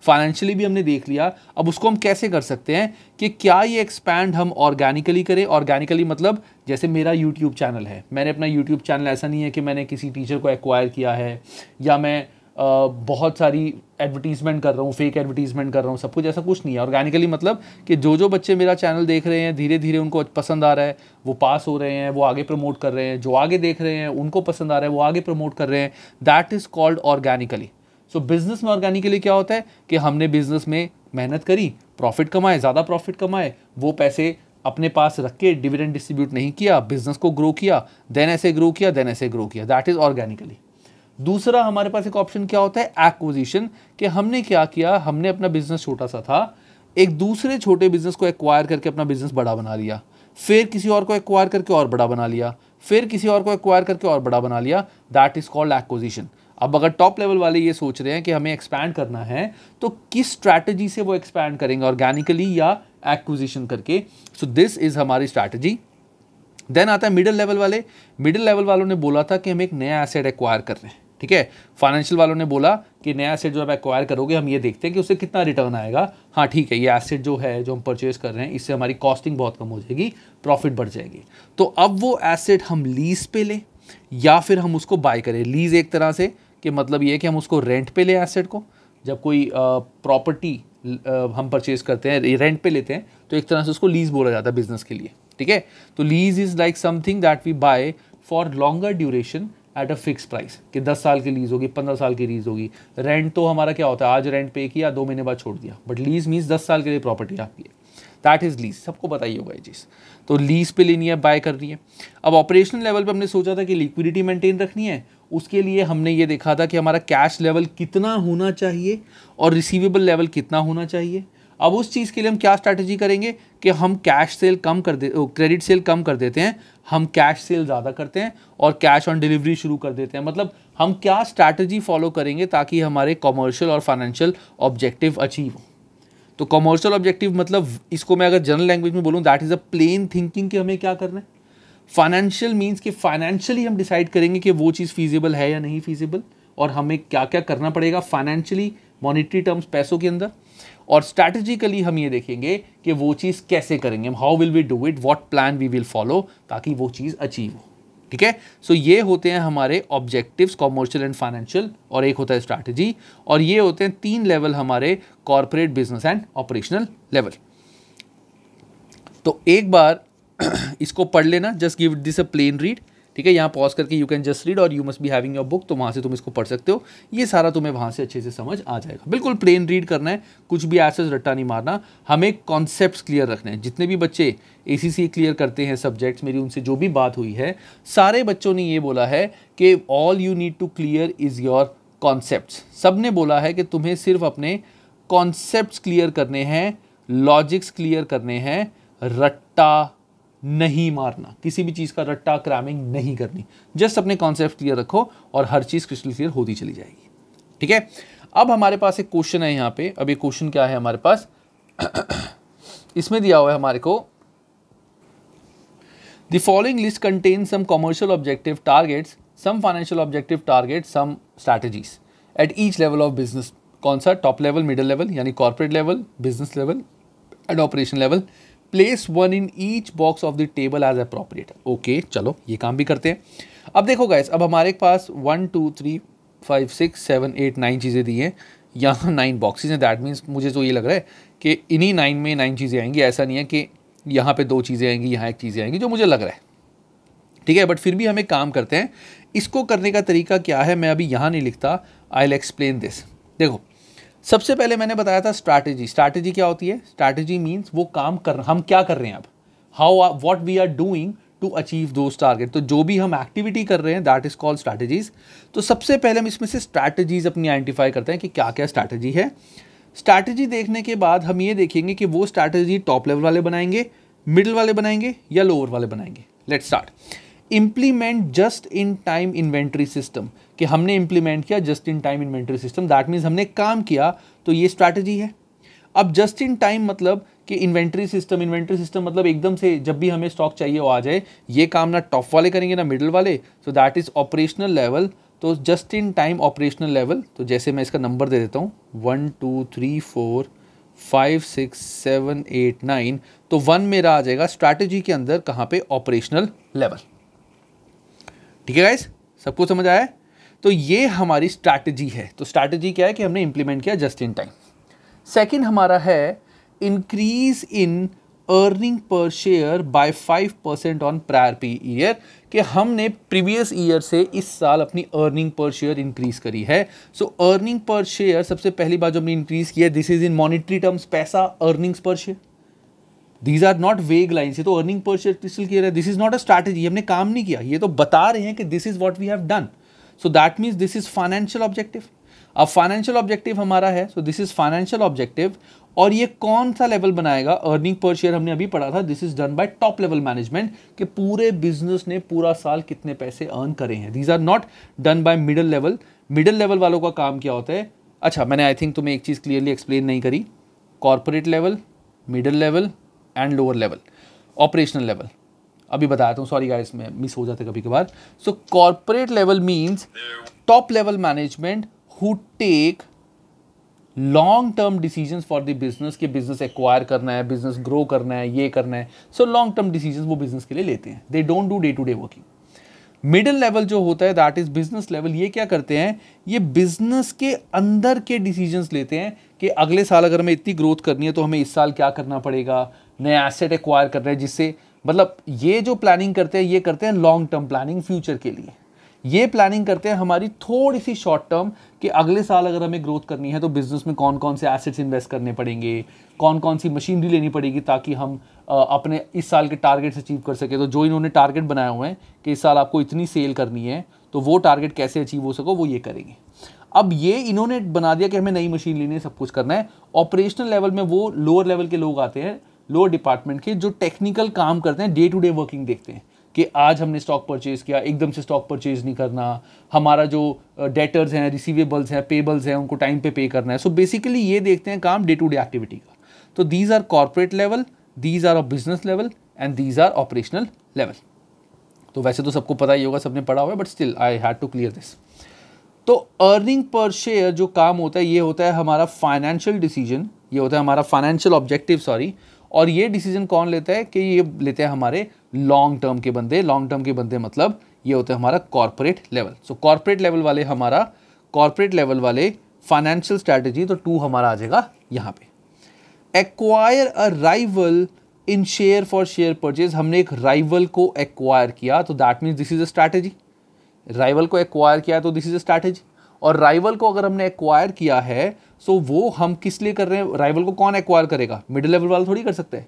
फाइनेंशियली भी हमने देख लिया अब उसको हम कैसे कर सकते हैं कि क्या ये एक्सपैंड हम ऑर्गेनिकली करें ऑर्गेनिकली मतलब जैसे मेरा यूट्यूब चैनल है मैंने अपना यूट्यूब चैनल ऐसा नहीं है कि मैंने किसी टीचर को एक्वायर किया है या मैं बहुत सारी एडवर्टीजमेंट कर रहा हूँ फेक एडवर्टीजमेंट कर रहा हूँ सब कुछ ऐसा कुछ नहीं है ऑर्गेनिकली मतलब कि जो जो बच्चे मेरा चैनल देख रहे हैं धीरे धीरे उनको पसंद आ रहा है वो पास हो रहे हैं वो आगे प्रमोट कर रहे हैं जो आगे देख रहे हैं उनको पसंद आ रहा है वो आगे प्रमोट कर रहे हैं that is called organically so business में ऑर्गेनिकली क्या होता है कि हमने बिज़नेस में मेहनत करी प्रॉफिट कमाए ज़्यादा प्रॉफिट कमाए वो पैसे अपने पास रख के डिविडेंड डिस्ट्रीब्यूट नहीं किया बिज़नेस को ग्रो किया देन ऐसे ग्रो किया देन ऐसे ग्रो किया दैट इज़ ऑर्गेनिकली दूसरा हमारे पास एक ऑप्शन क्या होता है एक्विजिशन कि हमने क्या किया हमने अपना बिजनेस छोटा सा था एक दूसरे छोटे बिजनेस को एक्वायर करके अपना बिजनेस बड़ा बना लिया फिर किसी और को एक्वायर करके और बड़ा बना लिया फिर किसी और को एक्वायर करके और बड़ा बना लिया दैट इज़ कॉल्ड एक्विजिशन अब अगर टॉप लेवल वाले ये सोच रहे हैं कि हमें एक्सपैंड करना है तो किस स्ट्रैटेजी से वो एक्सपैंड करेंगे ऑर्गेनिकली या एक्विजिशन करके सो दिस इज़ हमारी स्ट्रैटेजी देन आता है मिडिल लेवल वाले मिडिल लेवल वालों ने बोला था कि हम एक नया एसेट एक्वायर कर रहे हैं ठीक है फाइनेंशियल वालों ने बोला कि नया एसेट जो आप एक्वायर करोगे हम ये देखते हैं कि उससे कितना रिटर्न आएगा हाँ ठीक है ये एसेट जो है जो हम परचेज कर रहे हैं इससे हमारी कॉस्टिंग बहुत कम हो जाएगी प्रॉफिट बढ़ जाएगी तो अब वो एसेट हम लीज पे लें या फिर हम उसको बाय करें लीज एक तरह से कि मतलब ये कि हम उसको रेंट पे लें एसेट को जब कोई प्रॉपर्टी हम परचेज करते हैं रेंट पे लेते हैं तो एक तरह से उसको लीज बोला जाता है बिजनेस के लिए ठीक है तो lease is like something that we buy for longer duration at a fix price कि दस साल की लीज़ होगी पंद्रह साल की लीज़ होगी रेंट तो हमारा क्या होता है आज रेंट पे किया दो महीने बाद छोड़ दिया बट लीज़ मीन्स दस साल के लिए प्रॉपर्टी आपकी है दैट इज़ लीज सबको बताइए होगा ये चीज़ तो लीज पे लेनी है बाय करनी है अब ऑपरेशनल लेवल पे हमने सोचा था कि लिक्विडिटी मेंटेन रखनी है उसके लिए हमने ये देखा था कि हमारा कैश लेवल कितना होना चाहिए और रिसीवेबल लेवल कितना होना चाहिए अब उस चीज़ के लिए हम क्या स्ट्रैटेजी करेंगे कि हम कैश सेल कम कर दे क्रेडिट सेल कम कर देते हैं हम कैश सेल ज़्यादा करते हैं और कैश ऑन डिलीवरी शुरू कर देते हैं मतलब हम क्या स्ट्रैटेजी फॉलो करेंगे ताकि हमारे कॉमर्शियल और फाइनेंशियल ऑब्जेक्टिव अचीव हो तो कॉमर्शियल ऑब्जेक्टिव मतलब इसको मैं अगर जनरल लैंग्वेज में बोलूँ that is a plain thinking कि हमें क्या करना है फाइनेंशियल मीन्स कि फाइनेंशियली हम डिसाइड करेंगे कि वो चीज़ फीजिबल है या नहीं फीजिबल और हमें क्या क्या करना पड़ेगा फाइनेंशियली मॉनिटरी टर्म्स पैसों के अंदर और स्ट्रैटेजिकली हम ये देखेंगे कि वो चीज़ कैसे करेंगे how will we do it what plan we will follow ताकि वो चीज़ अचीव हो ठीक है सो ये होते हैं हमारे ऑब्जेक्टिव्स कॉमर्शियल एंड फाइनेंशियल और एक होता है स्ट्रैटेजी और ये होते हैं तीन लेवल हमारे corporate business and operational level तो एक बार इसको पढ़ लेना just give this a plain read ठीक है यहाँ पॉज करके यू कैन जस्ट रीड और you must be having your book तो वहाँ से तुम इसको पढ़ सकते हो ये सारा तुम्हें वहाँ से अच्छे से समझ आ जाएगा बिल्कुल प्लेन रीड करना है कुछ भी ऐसे रट्टा नहीं मारना हमें कॉन्सेप्ट क्लियर रखने हैं जितने भी बच्चे ए क्लियर करते हैं सब्जेक्ट्स मेरी उनसे जो भी बात हुई है सारे बच्चों ने ये बोला है कि all you need to clear is your concept सब ने बोला है कि तुम्हें सिर्फ अपने कॉन्सेप्ट क्लियर करने हैं लॉजिक्स क्लियर करने हैं रट्टा नहीं मारना किसी भी चीज़ का रट्टा क्रैमिंग नहीं करनी जस्ट अपने कॉन्सेप्ट क्लियर रखो और हर चीज़ क्रिस्टल क्लियर होती चली जाएगी ठीक है अब हमारे पास एक क्वेश्चन है यहाँ पे अब ये क्वेश्चन क्या है हमारे पास इसमें दिया हुआ है हमारे को the following list contain some commercial objective targets some financial objective target some strategies at each level of business कौन सा टॉप लेवल मिडल लेवल यानी corporate level business level and operation level place one in each box of the table as appropriate okay चलो ये काम भी करते हैं अब देखो गैस अब हमारे पास one two three five six seven eight nine चीज़ें दी हैं यहाँ नाइन बॉक्सेज हैं दैट मीन्स मुझे तो ये लग रहा है कि इन्हीं नाइन में नाइन चीज़ें आएंगी ऐसा नहीं है कि यहाँ पे दो चीज़ें आएंगी यहाँ एक चीज़ें आएंगी जो मुझे लग रहा है ठीक है बट फिर भी हमें काम करते हैं इसको करने का तरीका क्या है मैं अभी यहाँ नहीं लिखता आई एल एक्सप्लेन दिस देखो सबसे पहले मैंने बताया था स्ट्रैटेजी स्ट्रैटेजी क्या होती है स्ट्रैटेजी मीन्स वो काम कर हम क्या कर रहे हैं अब how what we are doing to achieve those target तो जो भी हम एक्टिविटी कर रहे हैं दैट इज कॉल्ड स्ट्रैटेजीज तो सबसे पहले हम इसमें से स्ट्रैटेजीज अपनी आइडेंटिफाई करते हैं कि क्या क्या स्ट्रैटेजी है स्ट्रैटेजी देखने के बाद हम ये देखेंगे कि वो स्ट्रैटेजी टॉप लेवल वाले बनाएंगे मिडिल वाले बनाएंगे या लोअर वाले बनाएंगे let start implement just in time inventory system कि हमने इंप्लीमेंट किया just in time inventory system that means हमने काम किया तो ये स्ट्रैटेजी है अब जस्ट इन टाइम मतलब कि इन्वेंट्री सिस्टम इन्वेंट्री सिस्टम मतलब एकदम से जब भी हमें स्टॉक चाहिए वो आ जाए ये काम ना टॉप वाले करेंगे ना मिडल वाले so that is operational level तो just in time operational level तो जैसे मैं इसका नंबर दे देता हूँ one two three four five six seven eight nine तो वन मेरा आ जाएगा स्ट्रैटेजी के अंदर कहाँ पे ऑपरेशनल लेवल ठीक है गाइस सबको समझ आया तो ये हमारी स्ट्रैटेजी है तो स्ट्रैटेजी क्या है कि हमने इम्प्लीमेंट किया जस्ट इन टाइम सेकेंड हमारा है increase in earning per share by five percent on prior p year कि हमने प्रीवियस ईयर से इस साल अपनी अर्निंग पर शेयर इंक्रीज करी है सो अर्निंग पर शेयर सबसे पहली बार जो हमने इंक्रीज किया this is in monetary terms पैसा earnings per share these are not vague line ये तो अर्निंग पर शेयर क्रिस्टल किया this is not a strategy हमने काम नहीं किया ये तो बता रहे हैं कि this is what we have done so that means this is financial objective अब फाइनेंशियल ऑब्जेक्टिव हमारा है so this is financial objective और ये कौन सा लेवल बनाएगा अर्निंग पर शेयर हमने अभी पढ़ा था this is done by top level management कि पूरे बिजनेस ने पूरा साल कितने पैसे अर्न करे हैं these are not done by middle level middle level वालों का काम क्या होता है अच्छा मैंने आई थिंक तुम्हें एक चीज़ क्लियरली एक्सप्लेन नहीं करी corporate level middle level and lower level operational level अभी बताया हूँ सॉरी गाइस मैं मिस हो जाते कभी कभार so corporate level means top level management who take long term decisions for the business के बिजनेस एक्वायर करना है बिजनेस ग्रो करना है ये करना है सो लॉन्ग टर्म डिसीजंस वो बिजनेस के लिए लेते हैं they don't do day to day working middle level जो होता है दैट इज बिजनेस लेवल ये क्या करते हैं ये बिजनेस के अंदर के डिसीजंस लेते हैं कि अगले साल अगर हमें इतनी ग्रोथ करनी है तो हमें इस साल क्या करना पड़ेगा नया एसेट एक्वायर करना है जिससे मतलब ये जो प्लानिंग करते हैं ये करते हैं लॉन्ग टर्म प्लानिंग फ्यूचर के लिए ये प्लानिंग करते हैं हमारी थोड़ी सी शॉर्ट टर्म कि अगले साल अगर हमें ग्रोथ करनी है तो बिज़नेस में कौन कौन से एसेट्स इन्वेस्ट करने पड़ेंगे कौन कौन सी मशीनरी लेनी पड़ेगी ताकि हम अपने इस साल के टारगेट्स अचीव कर सके तो जो इन्होंने टारगेट बनाए हुए हैं कि इस साल आपको इतनी सेल करनी है तो वो टारगेट कैसे अचीव हो सको वो ये करेंगे अब ये इन्होंने बना दिया कि हमें नई मशीन लेनी है सब कुछ करना है ऑपरेशनल लेवल में वो लोअर लेवल के लोग आते हैं लोअर डिपार्टमेंट के जो टेक्निकल काम करते हैं डे टू डे वर्किंग देखते हैं कि आज हमने स्टॉक परचेज़ किया एकदम से स्टॉक परचेज़ नहीं करना हमारा जो डेटर्स हैं रिसीवेबल्स हैं पेबल्स हैं उनको टाइम पे पे करना है सो so बेसिकली ये देखते हैं काम डे टू डे एक्टिविटी का तो these are corporate level these are of business level and these are operational level तो वैसे तो सबको पता ही होगा सबने पढ़ा हुआ है but still I had to clear this तो अर्निंग पर शेयर जो काम होता है ये होता है हमारा फाइनेंशियल डिसीजन ये होता है हमारा फाइनेंशियल ऑब्जेक्टिव सॉरी और ये डिसीजन कौन लेता है कि ये लेते हैं हमारे लॉन्ग टर्म के बंदे लॉन्ग टर्म के बंदे मतलब ये होता है हमारा corporate level so corporate level वाले हमारा कॉरपोरेट लेवल वाले फाइनेंशियल स्ट्रैटेजी तो टू हमारा आ जाएगा यहाँ पे acquire a rival in share for share purchase हमने एक राइवल को एक्वायर किया तो that means this is a strategy rival को एक्वायर किया तो दिस इज अ स्ट्रैटेजी और राइवल को अगर हमने एक्वायर किया है सो वो हम किस लिए कर रहे हैं राइवल को कौन एक्वायर करेगा मिडिल लेवल वाला थोड़ी कर सकते हैं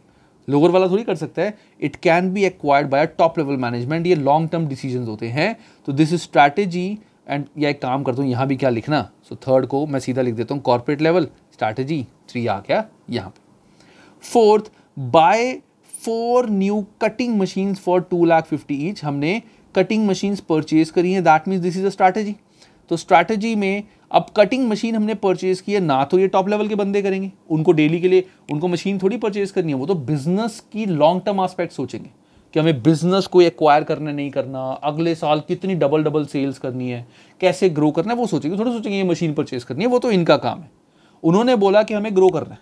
लोअर वाला थोड़ी कर सकता है it can be acquired by top level management ये लॉन्ग टर्म डिसीजन होते हैं तो दिस इज स्ट्रैटेजी एंड या एक काम करता हूँ यहाँ भी क्या लिखना सो so, थर्ड को मैं सीधा लिख देता हूँ कॉर्पोरेट लेवल स्ट्रैटेजी थ्री आ गया यहाँ पे fourth buy four new cutting machines for two lakh fifty each हमने कटिंग मशीन्स परचेज करी हैं that means this is a strategy तो स्ट्रैटेजी में अब कटिंग मशीन हमने परचेज की है ना तो ये टॉप लेवल के बंदे करेंगे उनको डेली के लिए उनको मशीन थोड़ी परचेज करनी है वो तो बिजनेस की लॉन्ग टर्म आस्पेक्ट सोचेंगे कि हमें बिजनेस को एक्वायर करना नहीं करना अगले साल कितनी डबल डबल सेल्स करनी है कैसे ग्रो करना है वो सोचेंगे थोड़ा सोचेंगे ये मशीन परचेज करनी है वो तो इनका काम है उन्होंने बोला कि हमें ग्रो करना है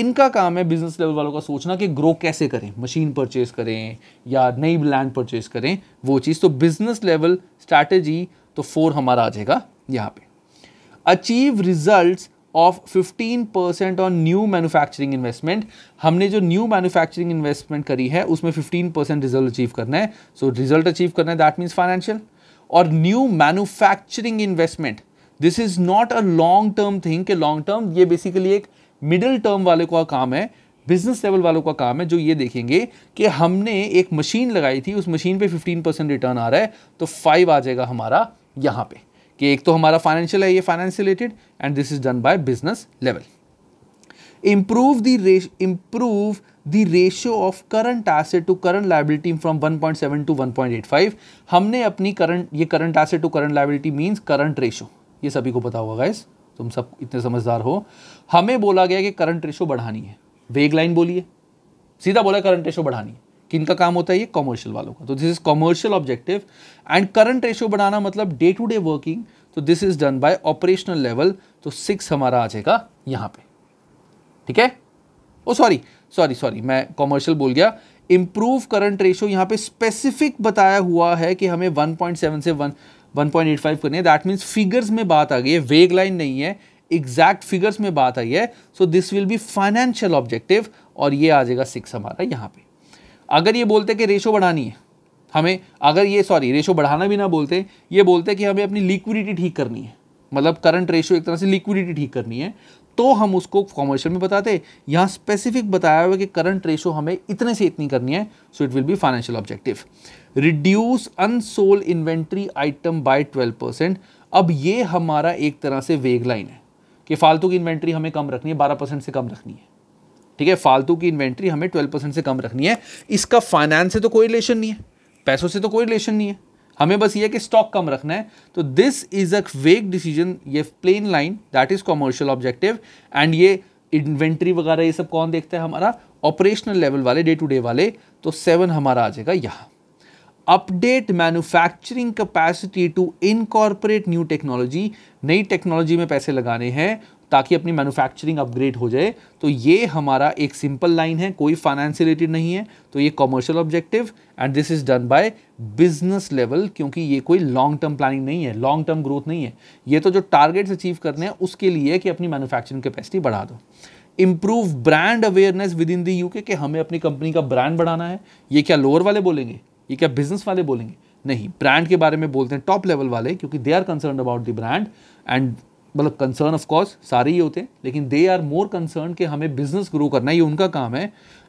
इनका काम है बिजनेस लेवल वालों का सोचना कि ग्रो कैसे करें मशीन परचेज करें या नई लैंड परचेज करें वो चीज़ तो बिजनेस लेवल स्ट्रैटेजी तो फोर हमारा आ जाएगा यहाँ पे achieve result of 15 percent on new manufacturing investment हमने जो न्यू मैन्युफैक्चरिंग इन्वेस्टमेंट करी है उसमें 15 परसेंट रिजल्ट अचीव करना है सो रिजल्ट अचीव करना है दैट मीन्स फाइनेंशियल और new manufacturing investment this is not a long term thing के लॉन्ग टर्म ये बेसिकली एक मिडिल टर्म वाले का काम है बिजनेस लेवल वालों का काम है जो ये देखेंगे कि हमने एक मशीन लगाई थी उस मशीन पे 15 परसेंट रिटर्न आ रहा है तो फाइव आ जाएगा हमारा यहाँ पे कि एक तो हमारा फाइनेंशियल है ये finance related and this is done by business level improve the ratio improve the ratio of current asset to current liability from 1.7 to one हमने अपनी करंट ये current asset to current liability means current ratio ये सभी को पता होगा गाइस तुम सब इतने समझदार हो हमें बोला गया कि करंट रेशो बढ़ानी है वेग लाइन बोलिए सीधा बोला करंट रेशो बढ़ानी है किन का काम होता है ये कॉमर्शियल वालों का तो this is commercial objective and current ratio बनाना मतलब डे टू डे वर्किंग तो this is done by operational level तो सिक्स हमारा आ जाएगा यहाँ पे ठीक है ओ सॉरी सॉरी सॉरी मैं कॉमर्शियल बोल गया इम्प्रूव करंट रेशियो यहाँ पे स्पेसिफिक बताया हुआ है कि हमें 1.7 से 1 1.85 करने है दैट मीन्स फिगर्स में बात आ गई है वेग लाइन नहीं है एग्जैक्ट फिगर्स में बात आई है so this will be financial objective और ये आ जाएगा सिक्स हमारा यहाँ पे अगर ये बोलते कि रेशो बढ़ानी है हमें अगर ये सॉरी रेशो बढ़ाना भी ना बोलते ये बोलते कि हमें अपनी लिक्विडिटी ठीक करनी है मतलब करंट रेशो एक तरह से लिक्विडिटी ठीक करनी है तो हम उसको कॉमर्शियल में बताते यहाँ स्पेसिफिक बताया हुआ कि करंट रेशो हमें इतने से इतनी करनी है so it will be financial objective reduce unsold inventory item by twelve percent अब ये हमारा एक तरह से वेग लाइन है कि फालतू की इन्वेंट्री हमें कम रखनी है बारह परसेंट से कम रखनी है ठीक है फालतू की इन्वेंट्री हमें ट्वेल्व परसेंट से कम रखनी है इसका फाइनेंस से तो कोई रिलेशन नहीं है पैसों से तो कोई रिलेशन नहीं है हमें बस ये कि स्टॉक कम रखना है तो this is a vague decision ये plain line that is commercial objective and ये इन्वेंट्री वगैरह ये सब कौन देखता है हमारा ऑपरेशनल लेवल वाले डे टू डे वाले तो सेवन हमारा आ जाएगा यहाँ update manufacturing capacity to incorporate new technology नई टेक्नोलॉजी में पैसे लगाने हैं ताकि अपनी मैन्युफैक्चरिंग अपग्रेड हो जाए तो ये हमारा एक सिंपल लाइन है कोई फाइनेंस रिलेटेड नहीं है तो ये commercial objective and this is done by business level क्योंकि ये कोई लॉन्ग टर्म प्लानिंग नहीं है लॉन्ग टर्म ग्रोथ नहीं है ये तो जो टारगेट्स अचीव करने हैं उसके लिए कि अपनी मैनुफैक्चरिंग कैपेसिटी बढ़ा दो improve brand awareness within the UK कि हमें अपनी कंपनी का ब्रांड बढ़ाना है ये क्या लोअर वाले बोलेंगे ये क्या बिजनेस वाले बोलेंगे नहीं ब्रांड के बारे में बोलते हैं टॉप लेवल वाले क्योंकि they are concern about the brand and मतलब कंसर्न ऑफ कोर्स सारे ही होते हैं लेकिन दे आर मोर कंसर्न कि हमें बिजनेस ग्रो करना ये उनका काम है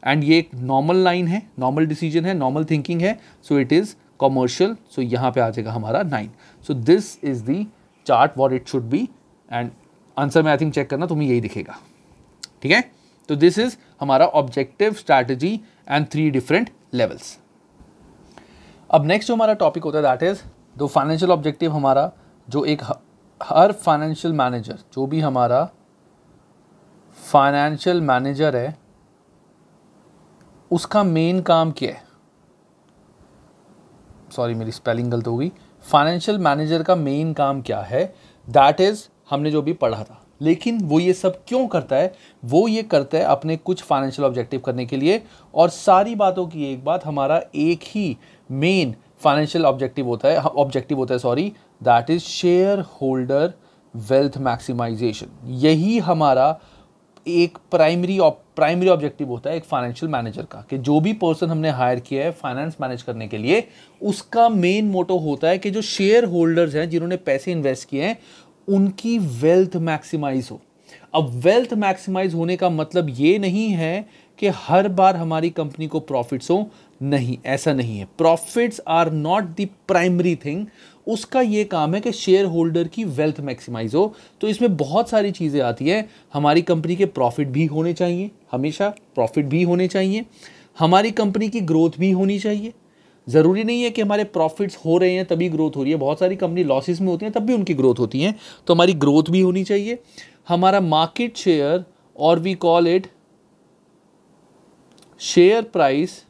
एंड ये एक नॉर्मल लाइन है नॉर्मल डिसीजन है नॉर्मल थिंकिंग है so it is commercial so यहाँ पे आ जाएगा हमारा nine so this is the chart what it should be and answer में आई थिंक चेक करना तुम्हें यही दिखेगा ठीक है तो दिस इज़ हमारा objective strategy and three different levels अब नेक्स्ट जो हमारा टॉपिक होता है दैट इज़ दो फाइनेंशियल ऑब्जेक्टिव हमारा जो एक हर फाइनेंशियल मैनेजर जो भी हमारा फाइनेंशियल मैनेजर है उसका मेन काम क्या है सॉरी मेरी स्पेलिंग गलत हो गई फाइनेंशियल मैनेजर का मेन काम क्या है दैट इज़ हमने जो भी पढ़ा था लेकिन वो ये सब क्यों करता है वो ये करता है अपने कुछ फाइनेंशियल ऑब्जेक्टिव करने के लिए और सारी बातों की एक बात हमारा एक ही मेन फाइनेंशियल ऑब्जेक्टिव होता है ऑब्जेक्टिव होता है sorry that is share holder wealth maximization यही हमारा एक प्राइमरी प्राइमरी ऑब्जेक्टिव होता है एक फाइनेंशियल मैनेजर का कि जो भी पर्सन हमने हायर किया है फाइनेंस मैनेज करने के लिए उसका मेन मोटो होता है कि जो शेयर होल्डर्स हैं जिन्होंने पैसे इन्वेस्ट किए हैं उनकी वेल्थ मैक्सिमाइज हो अब वेल्थ मैक्सिमाइज होने का मतलब ये नहीं है कि हर बार हमारी कंपनी को प्रॉफिट्स हो नहीं ऐसा नहीं है profits are not the primary thing उसका ये काम है कि शेयर होल्डर की वेल्थ मैक्सिमाइज हो तो इसमें बहुत सारी चीज़ें आती हैं हमारी कंपनी के प्रॉफिट भी होने चाहिए हमेशा प्रॉफिट भी होने चाहिए हमारी कंपनी की ग्रोथ भी होनी चाहिए ज़रूरी नहीं है कि हमारे प्रॉफिट्स हो रहे हैं तभी ग्रोथ हो रही है बहुत सारी कंपनी लॉसेस में होती हैं तब भी उनकी ग्रोथ होती है तो हमारी ग्रोथ भी होनी चाहिए हमारा मार्केट शेयर और we call it share price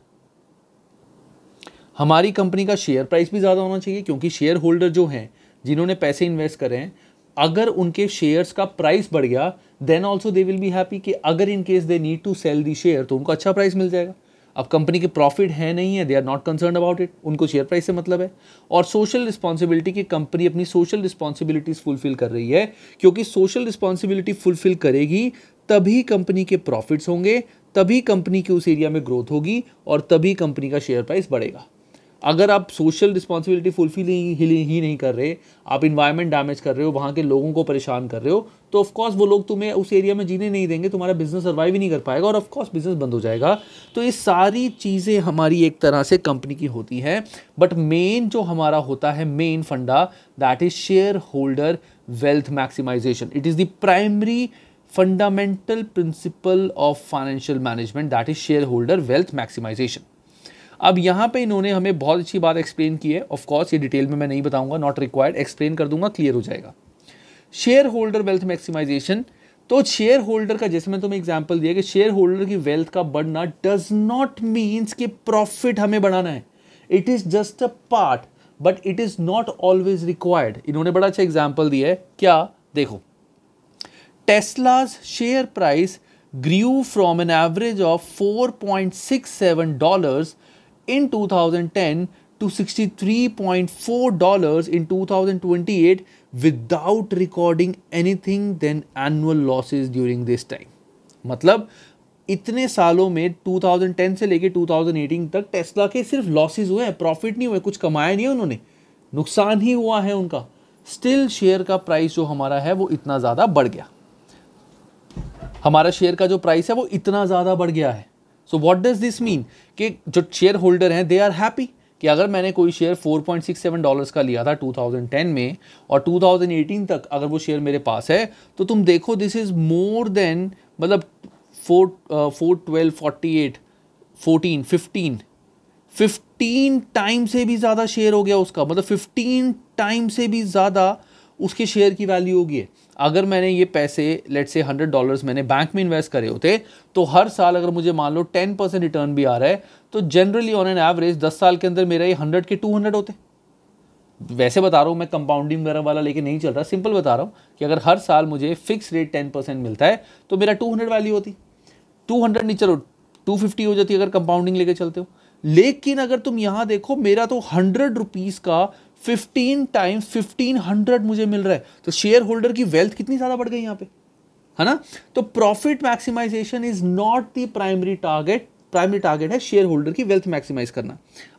हमारी कंपनी का शेयर प्राइस भी ज़्यादा होना चाहिए क्योंकि शेयर होल्डर जो हैं जिन्होंने पैसे इन्वेस्ट करे हैं अगर उनके शेयर्स का प्राइस बढ़ गया then also they will be happy कि अगर in case they need to sell the share तो उनको अच्छा प्राइस मिल जाएगा अब कंपनी के प्रॉफिट है नहीं है they are not concern about it उनको शेयर प्राइस से मतलब है और सोशल रिस्पॉन्सिबिलिटी की कंपनी अपनी सोशल रिस्पॉन्सिबिलिटीज़ फुलफिल कर रही है क्योंकि सोशल रिस्पॉन्सिबिलिटी फुलफिल करेगी तभी कंपनी के प्रॉफिट्स होंगे तभी कंपनी की उस एरिया में ग्रोथ होगी और तभी कंपनी का शेयर प्राइस बढ़ेगा अगर आप सोशल रिस्पॉन्सिबिलिटी फुलफिल ही, ही नहीं कर रहे आप इन्वायरमेंट डैमेज कर रहे हो वहाँ के लोगों को परेशान कर रहे हो तो ऑफकोर्स वो लोग तुम्हें उस एरिया में जीने नहीं देंगे तुम्हारा बिजनेस सर्वाइव ही नहीं कर पाएगा और ऑफकोर्स बिजनेस बंद हो जाएगा तो ये सारी चीज़ें हमारी एक तरह से कंपनी की होती हैं बट मेन जो हमारा होता है main funda that is share holder wealth maximisation it is the primary fundamental principle of financial management that is share holder wealth maximisation अब यहाँ पे इन्होंने हमें बहुत अच्छी बात एक्सप्लेन की है ऑफकोर्स ये डिटेल में मैं नहीं बताऊँगा नॉट रिक्वायर्ड एक्सप्लेन कर दूंगा क्लियर हो जाएगा शेयर होल्डर वेल्थ मैक्सिमाइजेशन तो शेयर होल्डर का जैसे मैंने तुम्हें एग्जाम्पल दिया कि शेयर होल्डर की वेल्थ का बढ़ना डज नॉट मीन्स कि प्रॉफिट हमें बढ़ाना है it is just a part but it is not always required इन्होंने बड़ा अच्छा एग्जाम्पल दिया है क्या देखो Tesla's share price grew from an average of 4.67 dollars in 2010 to 63.4 dollars in 2028 without recording anything than annual losses during this time मतलब इतने सालों में 2010 से लेके 2018 तक टेस्ला के सिर्फ लॉसेज हुए हैं प्रॉफिट नहीं हुए कुछ कमाया नहीं है उन्होंने नुकसान ही हुआ है उनका स्टिल शेयर का प्राइस जो हमारा है वो इतना ज़्यादा बढ़ गया हमारा शेयर का जो प्राइस है वो इतना ज़्यादा बढ़ गया है so what does this mean कि जो शेयर होल्डर हैं दे आर हैप्पी कि अगर मैंने कोई शेयर 4.67 डॉलर्स का लिया था 2010 में और 2018 तक अगर वो शेयर मेरे पास है तो तुम देखो दिस इज़ मोर देन मतलब four four twelve forty eight fourteen fifteen fifteen time से भी ज़्यादा शेयर हो गया उसका मतलब फिफ्टीन टाइम से भी ज़्यादा उसके शेयर की वैल्यू होगी है अगर मैंने ये पैसे लेट से हंड्रेड डॉलर्स मैंने बैंक में इन्वेस्ट करे होते तो हर साल अगर मुझे मान लो टेन परसेंट रिटर्न भी आ रहा है तो जनरली ऑन एन एवरेज दस साल के अंदर मेरा ये हंड्रेड के टू हंड्रेड होते वैसे बता रहा हूँ मैं कंपाउंडिंग वगैरह वाला लेके नहीं चल रहा सिंपल बता रहा हूँ कि अगर हर साल मुझे फिक्स रेट टेन परसेंट मिलता है तो मेरा टू हंड्रेड वैल्यू होती टू हंड्रेड नहीं चलो टू फिफ्टी हो जाती अगर कंपाउंडिंग लेके चलते हो लेकिन अगर तुम यहाँ देखो मेरा तो हंड्रेड रुपीज़ का फिफ्टीन टाइम्स फिफ्टीन हंड्रेड मुझे मिल रहा है तो शेयर होल्डर की वेल्थ कितनी ज़्यादा बढ़ गई यहाँ पे है ना तो profit maximisation is not the primary target primary target है शेयर होल्डर की वेल्थ मैक्सिमाइज करना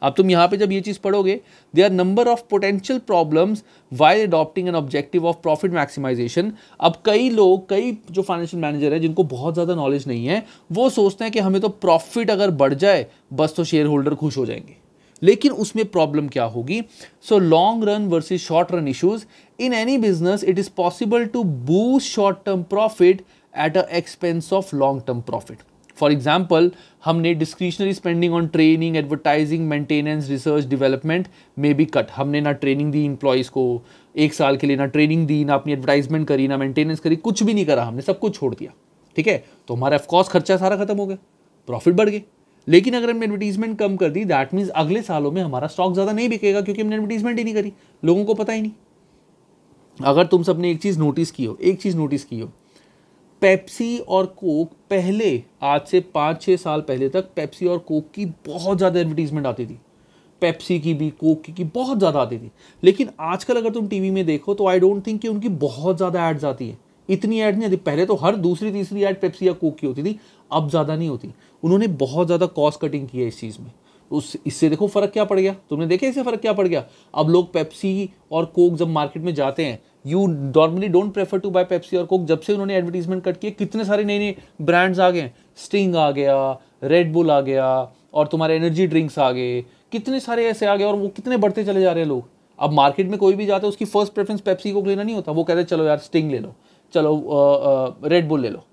अब तुम यहां पे जब ये चीज़ पढ़ोगे there are number of potential problems why adopting an objective of profit maximisation अब कई लोग कई जो फाइनेंशियल मैनेजर हैं जिनको बहुत ज़्यादा नॉलेज नहीं है वो सोचते हैं कि हमें तो प्रॉफिट अगर बढ़ जाए बस तो शेयर होल्डर खुश हो जाएंगे लेकिन उसमें प्रॉब्लम क्या होगी so long run versus short run issues in any business it is possible to boost short term profit at a expense of long term profit for example हमने discretionary spending on training advertising maintenance research development में भी कट हमने ना ट्रेनिंग दी इंप्लॉयज़ को एक साल के लिए ना ट्रेनिंग दी ना अपनी एडवर्टाइजमेंट करी ना मेंटेनेंस करी कुछ भी नहीं करा हमने सब कुछ छोड़ दिया ठीक है तो हमारा ऑफकोर्स खर्चा सारा खत्म हो गया प्रॉफिट बढ़ गया लेकिन अगर हमने एडवर्टीजमेंट कम कर दी दैट मीन्स अगले सालों में हमारा स्टॉक ज़्यादा नहीं बिकेगा क्योंकि हमने एडवर्टीजमेंट ही नहीं करी लोगों को पता ही नहीं अगर तुम सबने एक चीज़ नोटिस की हो एक चीज़ नोटिस की हो पेप्सी और कोक पहले आज से पाँच छः साल पहले तक पेप्सी और कोक की बहुत ज़्यादा एडवर्टीजमेंट आती थी पेप्सी की भी कोक की, की बहुत ज़्यादा आती थी लेकिन आजकल अगर तुम टीवी में देखो तो आई डोंट थिंक कि उनकी बहुत ज़्यादा एड्स आती है इतनी ऐड नहीं आती पहले तो हर दूसरी तीसरी ऐड पेप्सी या कोक की होती थी अब ज़्यादा नहीं होती उन्होंने बहुत ज़्यादा कॉस्ट कटिंग की है इस चीज़ में उस इससे देखो फ़र्क क्या पड़ गया तुमने देखा इससे फ़र्क क्या पड़ गया अब लोग पेप्सी और कोक जब मार्केट में जाते हैं you normally don't prefer to buy Pepsi और कोक जब से उन्होंने एडवर्टीजमेंट कट किए कितने सारे नए नए ब्रांड्स आ गए स्टिंग आ गया रेड बुल आ गया और तुम्हारे एनर्जी ड्रिंक्स आ गए कितने सारे ऐसे आ गए और वो कितने बढ़ते चले जा रहे हैं लोग अब मार्केट में कोई भी जाता है उसकी फर्स्ट प्रेफरेंस पेप्सी कोक लेना नहीं होता वो कहते चलो यार स्टिंग ले लो चलो रेड बुल ले लो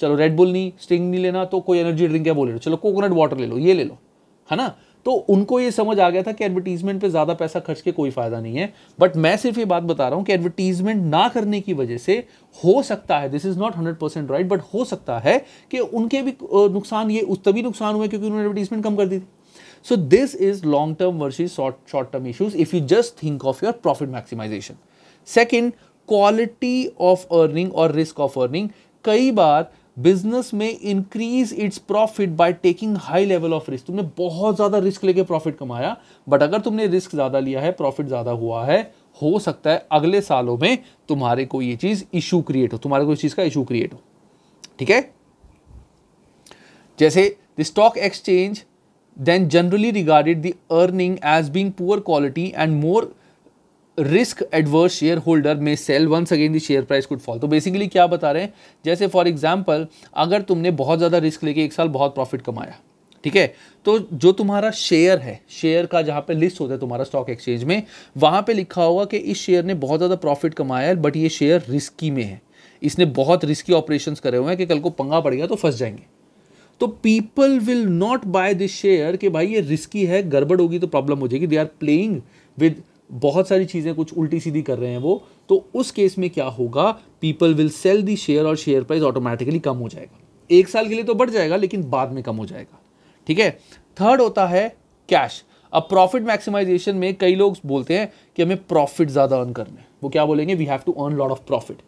चलो रेडबुल नहीं स्टिंग नहीं लेना तो कोई एनर्जी ड्रिंक है वो ले लो चलो कोकोनट वाटर ले लो ये ले लो है ना तो उनको ये समझ आ गया था कि एडवर्टीजमेंट पे ज़्यादा पैसा खर्च के कोई फ़ायदा नहीं है बट मैं सिर्फ ये बात बता रहा हूँ कि एडवर्टीजमेंट ना करने की वजह से हो सकता है this is not hundred percent right but हो सकता है कि उनके भी नुकसान ये उस तभी नुकसान हुए क्योंकि उन्होंने एडवर्टीजमेंट कम कर दी थी so this is long term versus short term issues if you just think of your profit maximisation second quality of earning और रिस्क ऑफ अर्निंग कई बार बिजनेस में increase its profit by taking high level of risk तुमने बहुत ज़्यादा रिस्क लेके प्रॉफिट कमाया बट अगर तुमने रिस्क ज़्यादा लिया है प्रॉफिट ज़्यादा हुआ है हो सकता है अगले सालों में तुम्हारे को ये चीज़ इशू क्रिएट हो तुम्हारे को इस चीज़ का इशू क्रिएट हो ठीक है जैसे the stock exchange then generally regarded the earning as being poor quality and more risk adverse shareholder में sell once again the share price could fall तो बेसिकली क्या बता रहे हैं जैसे फॉर एग्जाम्पल अगर तुमने बहुत ज़्यादा रिस्क लेके एक साल बहुत प्रॉफिट कमाया ठीक है तो जो तुम्हारा शेयर है शेयर का जहाँ पे लिस्ट होता है तुम्हारा स्टॉक एक्सचेंज में वहाँ पे लिखा होगा कि इस शेयर ने बहुत ज़्यादा प्रॉफिट कमाया है बट ये शेयर रिस्की में है इसने बहुत रिस्की ऑपरेशन करे हुए हैं कि कल को पंगा पड़ गया तो फंस जाएंगे तो people will not buy this share कि भाई ये रिस्की है गड़बड़ होगी तो प्रॉब्लम हो जाएगी दे आर प्लेइंग विद बहुत सारी चीज़ें कुछ उल्टी सीधी कर रहे हैं वो तो उस केस में क्या होगा people will sell the share और शेयर प्राइस ऑटोमेटिकली कम हो जाएगा एक साल के लिए तो बढ़ जाएगा लेकिन बाद में कम हो जाएगा ठीक है थर्ड होता है कैश अब प्रॉफिट मैक्सिमाइजेशन में कई लोग बोलते हैं कि हमें प्रॉफिट ज़्यादा अर्न करना है वो क्या बोलेंगे we have to earn lot of profit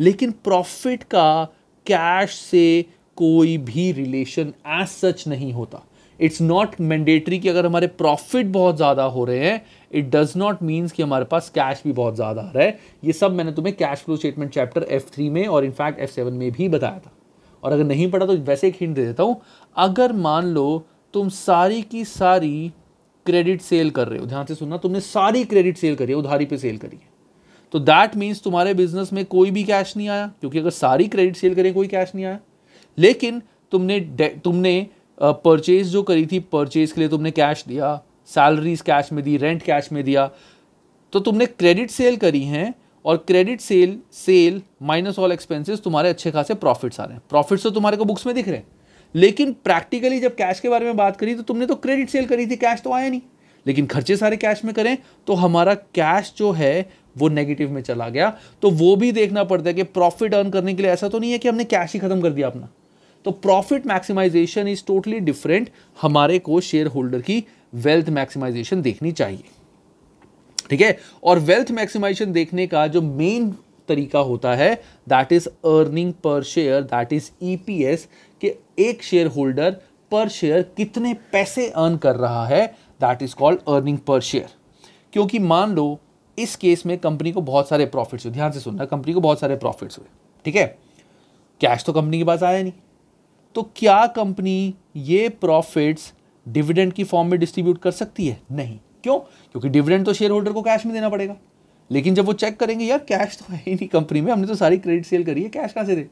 लेकिन प्रॉफिट का कैश से कोई भी रिलेशन एज सच नहीं होता इट्स नॉट मैंडेटरी कि अगर हमारे प्रॉफिट बहुत ज़्यादा हो रहे हैं इट डज नॉट मीन्स कि हमारे पास कैश भी बहुत ज़्यादा आ रहा है ये सब मैंने तुम्हें cash flow statement chapter F three में और इनफैक्ट एफ सेवन में भी बताया था और अगर नहीं पढ़ा तो वैसे एक हिंट दे देता हूँ अगर मान लो तुम सारी की सारी क्रेडिट सेल कर रहे हो ध्यान से सुनना तुमने सारी क्रेडिट सेल करी है उधारी पे सेल करी है तो दैट मीन्स तुम्हारे बिजनेस में कोई भी कैश नहीं आया क्योंकि अगर सारी क्रेडिट सेल करें कोई कैश नहीं आया लेकिन तुमने तुमने परचेज जो करी थी परचेज के लिए तुमने कैश दिया सैलरीज कैश में दी रेंट कैश में दिया तो तुमने क्रेडिट सेल करी हैं और credit sale sale minus all expenses तुम्हारे अच्छे खासे प्रॉफिट्स आ रहे हैं प्रॉफिट्स तो तुम्हारे को बुक्स में दिख रहे हैं लेकिन प्रैक्टिकली जब कैश के बारे में बात करी तो तुमने तो क्रेडिट सेल करी थी कैश तो आया नहीं लेकिन खर्चे सारे कैश में करें तो हमारा कैश जो है वो नेगेटिव में चला गया तो वो भी देखना पड़ता है कि प्रॉफिट अर्न करने के लिए ऐसा तो नहीं है कि हमने कैश ही खत्म कर दिया अपना तो profit maximisation is totally different हमारे को शेयर होल्डर की वेल्थ मैक्सिमाइजेशन देखनी चाहिए ठीक है और वेल्थ मैक्सिमाइजेशन देखने का जो मेन तरीका होता है that is earning per share that is EPS के एक शेयर होल्डर पर शेयर कितने पैसे अर्न कर रहा है that is called earning per share क्योंकि मान लो इस केस में कंपनी को बहुत सारे प्रॉफिट्स हुए ध्यान से सुनना कंपनी को बहुत सारे प्रॉफिट्स हुए ठीक है कैश तो कंपनी के पास आया नहीं तो क्या कंपनी ये प्रॉफिट्स डिविडेंड की फॉर्म में डिस्ट्रीब्यूट कर सकती है नहीं क्यों क्योंकि डिविडेंड तो शेयर होल्डर को कैश में देना पड़ेगा लेकिन जब वो चेक करेंगे यार कैश तो है ही नहीं कंपनी में हमने तो सारी क्रेडिट सेल करी है कैश कहाँ से दे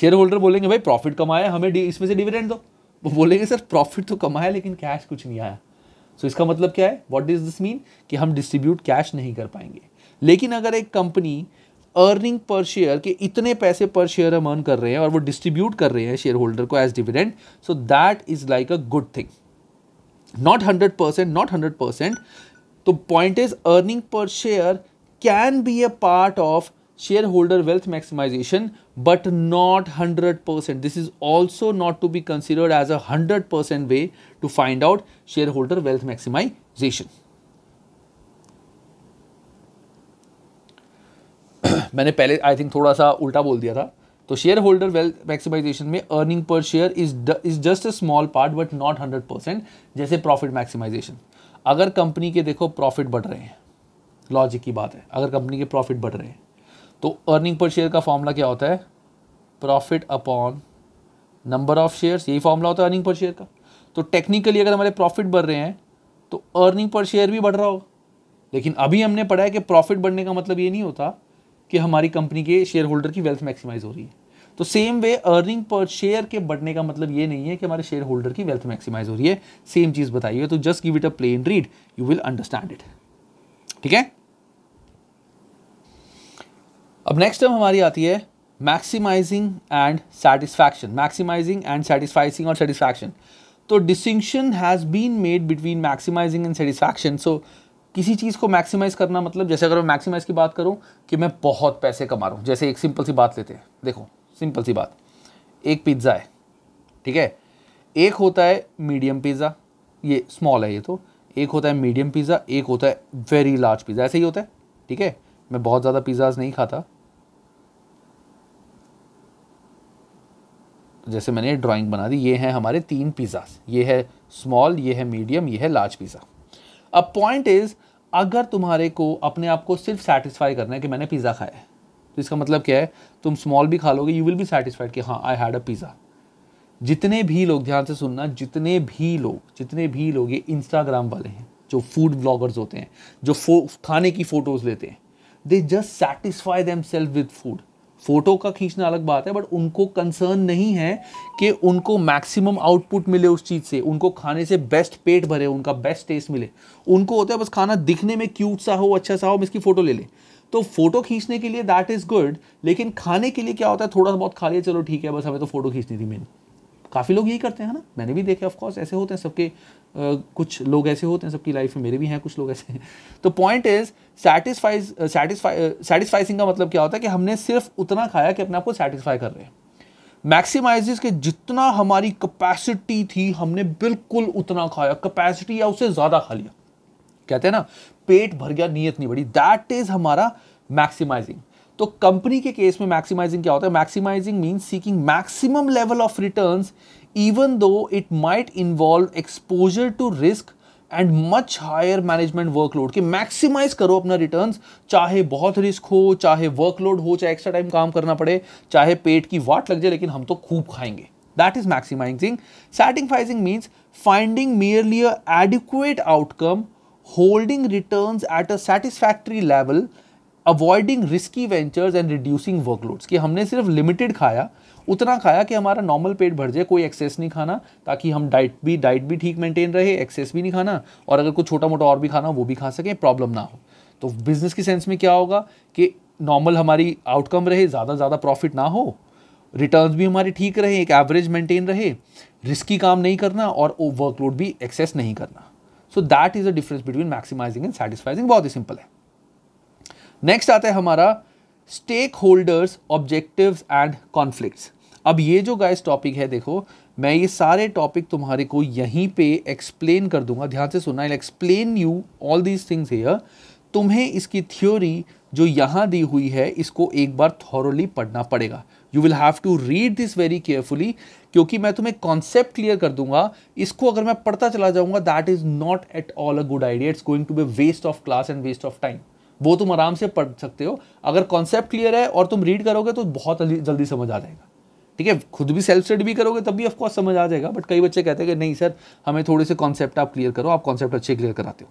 शेयर होल्डर बोलेंगे भाई प्रॉफिट कमाया हमें इसमें से डिविडेंड दो वो बोलेंगे सर प्रॉफिट तो कमाया लेकिन कैश कुछ नहीं आया सो so, इसका मतलब क्या है वॉट डिज दिस मीन कि हम डिस्ट्रीब्यूट कैश नहीं कर पाएंगे लेकिन अगर एक कंपनी अर्निंग पर शेयर के इतने पैसे पर शेयर हम अर्न कर रहे हैं और वो डिस्ट्रीब्यूट कर रहे हैं शेयर होल्डर को as dividend so that is like a good thing not hundred percent not hundred percent तो point is earning per share can be a part of share holder wealth maximisation but not hundred percent this is also not to be considered as a hundred percent way to find out share holder wealth maximisation मैंने पहले आई थिंक थोड़ा सा उल्टा बोल दिया था तो शेयर होल्डर वेल्थ मैक्सिमाइजेशन में earning per share is is just a small part but not hundred percent जैसे प्रॉफिट मैक्सिमाइजेशन अगर कंपनी के देखो प्रॉफिट बढ़ रहे हैं लॉजिक की बात है अगर कंपनी के प्रॉफिट बढ़ रहे हैं तो अर्निंग पर शेयर का फॉर्मूला क्या होता है profit upon number of shares यही फॉर्मूला होता है अर्निंग पर शेयर का तो टेक्निकली अगर हमारे प्रॉफिट बढ़ रहे हैं तो अर्निंग पर शेयर भी बढ़ रहा होगा लेकिन अभी हमने पढ़ा है कि प्रॉफिट बढ़ने का मतलब ये नहीं होता कि हमारी कंपनी के शेयर होल्डर की वेल्थ मैक्सिमाइज हो रही है तो same way earning per share के बढ़ने का मतलब ये नहीं है कि हमारे शेयर होल्डर की वेल्थ मैक्सिमाइज हो रही है सेम चीज़ बताइए तो just give it a plain read you will understand it ठीक है अब नेक्स्ट टर्म हमारी आती है maximising and satisfaction maximising and satisficing और सेटिस्फैक्शन तो distinction has been made between maximising and satisfaction so किसी चीज़ को मैक्सिमाइज करना मतलब जैसे अगर मैं मैक्सिमाइज की बात करूँ कि मैं बहुत पैसे कमा रहा हूँ जैसे एक सिंपल सी बात लेते हैं देखो सिंपल सी बात एक पिज़्ज़ा है ठीक है एक होता है मीडियम पिज़्ज़ा ये स्मॉल है ये तो एक होता है मीडियम पिज़्ज़ा एक होता है वेरी लार्ज पिज़्ज़ा ऐसे ही होता है ठीक है मैं बहुत ज़्यादा पिज़्ज़ाज नहीं खाता जैसे मैंने ड्राइंग बना दी ये हैं हमारे तीन पिज़्ज़ाज ये है स्मॉल ये है मीडियम ये है लार्ज पिज़्ज़ा अब पॉइंट इज़ अगर तुम्हारे को अपने आप को सिर्फ सेटिस्फाई करना है कि मैंने पिज़्ज़ा खाया है तो इसका मतलब क्या है तुम स्मॉल भी खा लोगे यू विल भी सेटिस्फाइड कि हाँ आई हैड अ पिज़्ज़ा जितने भी लोग ध्यान से सुनना जितने भी लोग जितने भी लोग ये इंस्टाग्राम वाले हैं जो फूड ब्लॉगर्स होते हैं जो खाने की फ़ोटोज़ लेते हैं they just satisfy themselves with food photo का खींचना अलग बात है बट उनको कंसर्न नहीं है कि उनको मैक्सिमम आउटपुट मिले उस चीज़ से उनको खाने से बेस्ट पेट भरे उनका बेस्ट टेस्ट मिले उनको होता है बस खाना दिखने में क्यूट सा हो अच्छा सा हो हम इसकी फ़ोटो ले लें तो फोटो खींचने के लिए दैट इज़ गुड लेकिन खाने के लिए क्या होता है थोड़ा बहुत खा लिया चलो ठीक है बस हमें तो फोटो खींचनी थी मेन काफ़ी लोग यही करते हैं ना मैंने भी देखे ऑफकोर्स ऐसे होते हैं सबके कुछ लोग ऐसे होते हैं सबकी लाइफ में मेरे भी हैं कुछ लोग ऐसे हैं तो पॉइंट इज सेटिस्फाइज सेटिस्फाइसिंग का मतलब क्या होता है कि हमने सिर्फ उतना खाया कि अपने आप को सेटिस्फाई कर रहे हैं मैक्सिमाइज के जितना हमारी कैपेसिटी थी हमने बिल्कुल उतना खाया कैपेसिटी या उससे ज़्यादा खा लिया कहते हैं ना पेट भर गया नीयत नहीं बढ़ी दैट इज़ हमारा मैक्सिमाइजिंग तो कंपनी के केस में मैक्सिमाइजिंग क्या होता है maximising mean seeking maximum level of return even though it might involve exposure to risk and much higher management workload के मैक्सिमाइज करो अपना रिटर्न चाहे बहुत रिस्क हो चाहे वर्कलोड हो चाहे एक्स्ट्रा टाइम काम करना पड़े चाहे पेट की वाट लग जाए लेकिन हम तो खूब खाएंगे that is maximising satisficing means finding merely adequate outcome holding return at a satisfactory level avoiding risky ventures and reducing workloads कि हमने सिर्फ लिमिटेड खाया उतना खाया कि हमारा नॉर्मल पेट भर जाए कोई एक्सेस नहीं खाना ताकि हम डाइट भी डाइट भी ठीक मेंटेन रहे एक्सेस भी नहीं खाना और अगर कुछ छोटा मोटा और भी खाना वो भी खा सकें प्रॉब्लम ना हो तो बिजनेस के सेंस में क्या होगा कि नॉर्मल हमारी आउटकम रहे ज़्यादा ज़्यादा प्रॉफिट ना हो रिटर्न्स भी हमारे ठीक रहे एक एवरेज मेंटेन रहे रिस्की काम नहीं करना और वर्कलोड भी एक्सेस नहीं करना so that is a difference between maximising and satisficing बहुत ही सिंपल है नेक्स्ट आता है हमारा stakeholders objective and conflict अब ये जो गाइस टॉपिक है देखो मैं ये सारे टॉपिक तुम्हारे को यहीं पे एक्सप्लेन कर दूंगा ध्यान से सुनना explain you all these things here तुम्हें इसकी थ्योरी जो यहाँ दी हुई है इसको एक बार थॉरली पढ़ना पड़ेगा you will have to read this very carefully क्योंकि मैं तुम्हें कॉन्सेप्ट क्लियर कर दूंगा इसको अगर मैं पढ़ता चला जाऊंगा that is not at all a good idea it's going to be waste of class and waste of time वो तुम आराम से पढ़ सकते हो अगर कॉन्सेप्ट क्लियर है और तुम रीड करोगे तो बहुत जल्दी समझ आ जाएगा ठीक है खुद भी सेल्फ स्टडी भी करोगे तब भी ऑफकोर्स समझ आ जाएगा बट कई बच्चे कहते हैं कि नहीं सर हमें थोड़े से कॉन्सेप्ट आप क्लियर करो आप कॉन्सेप्ट अच्छे क्लियर कराते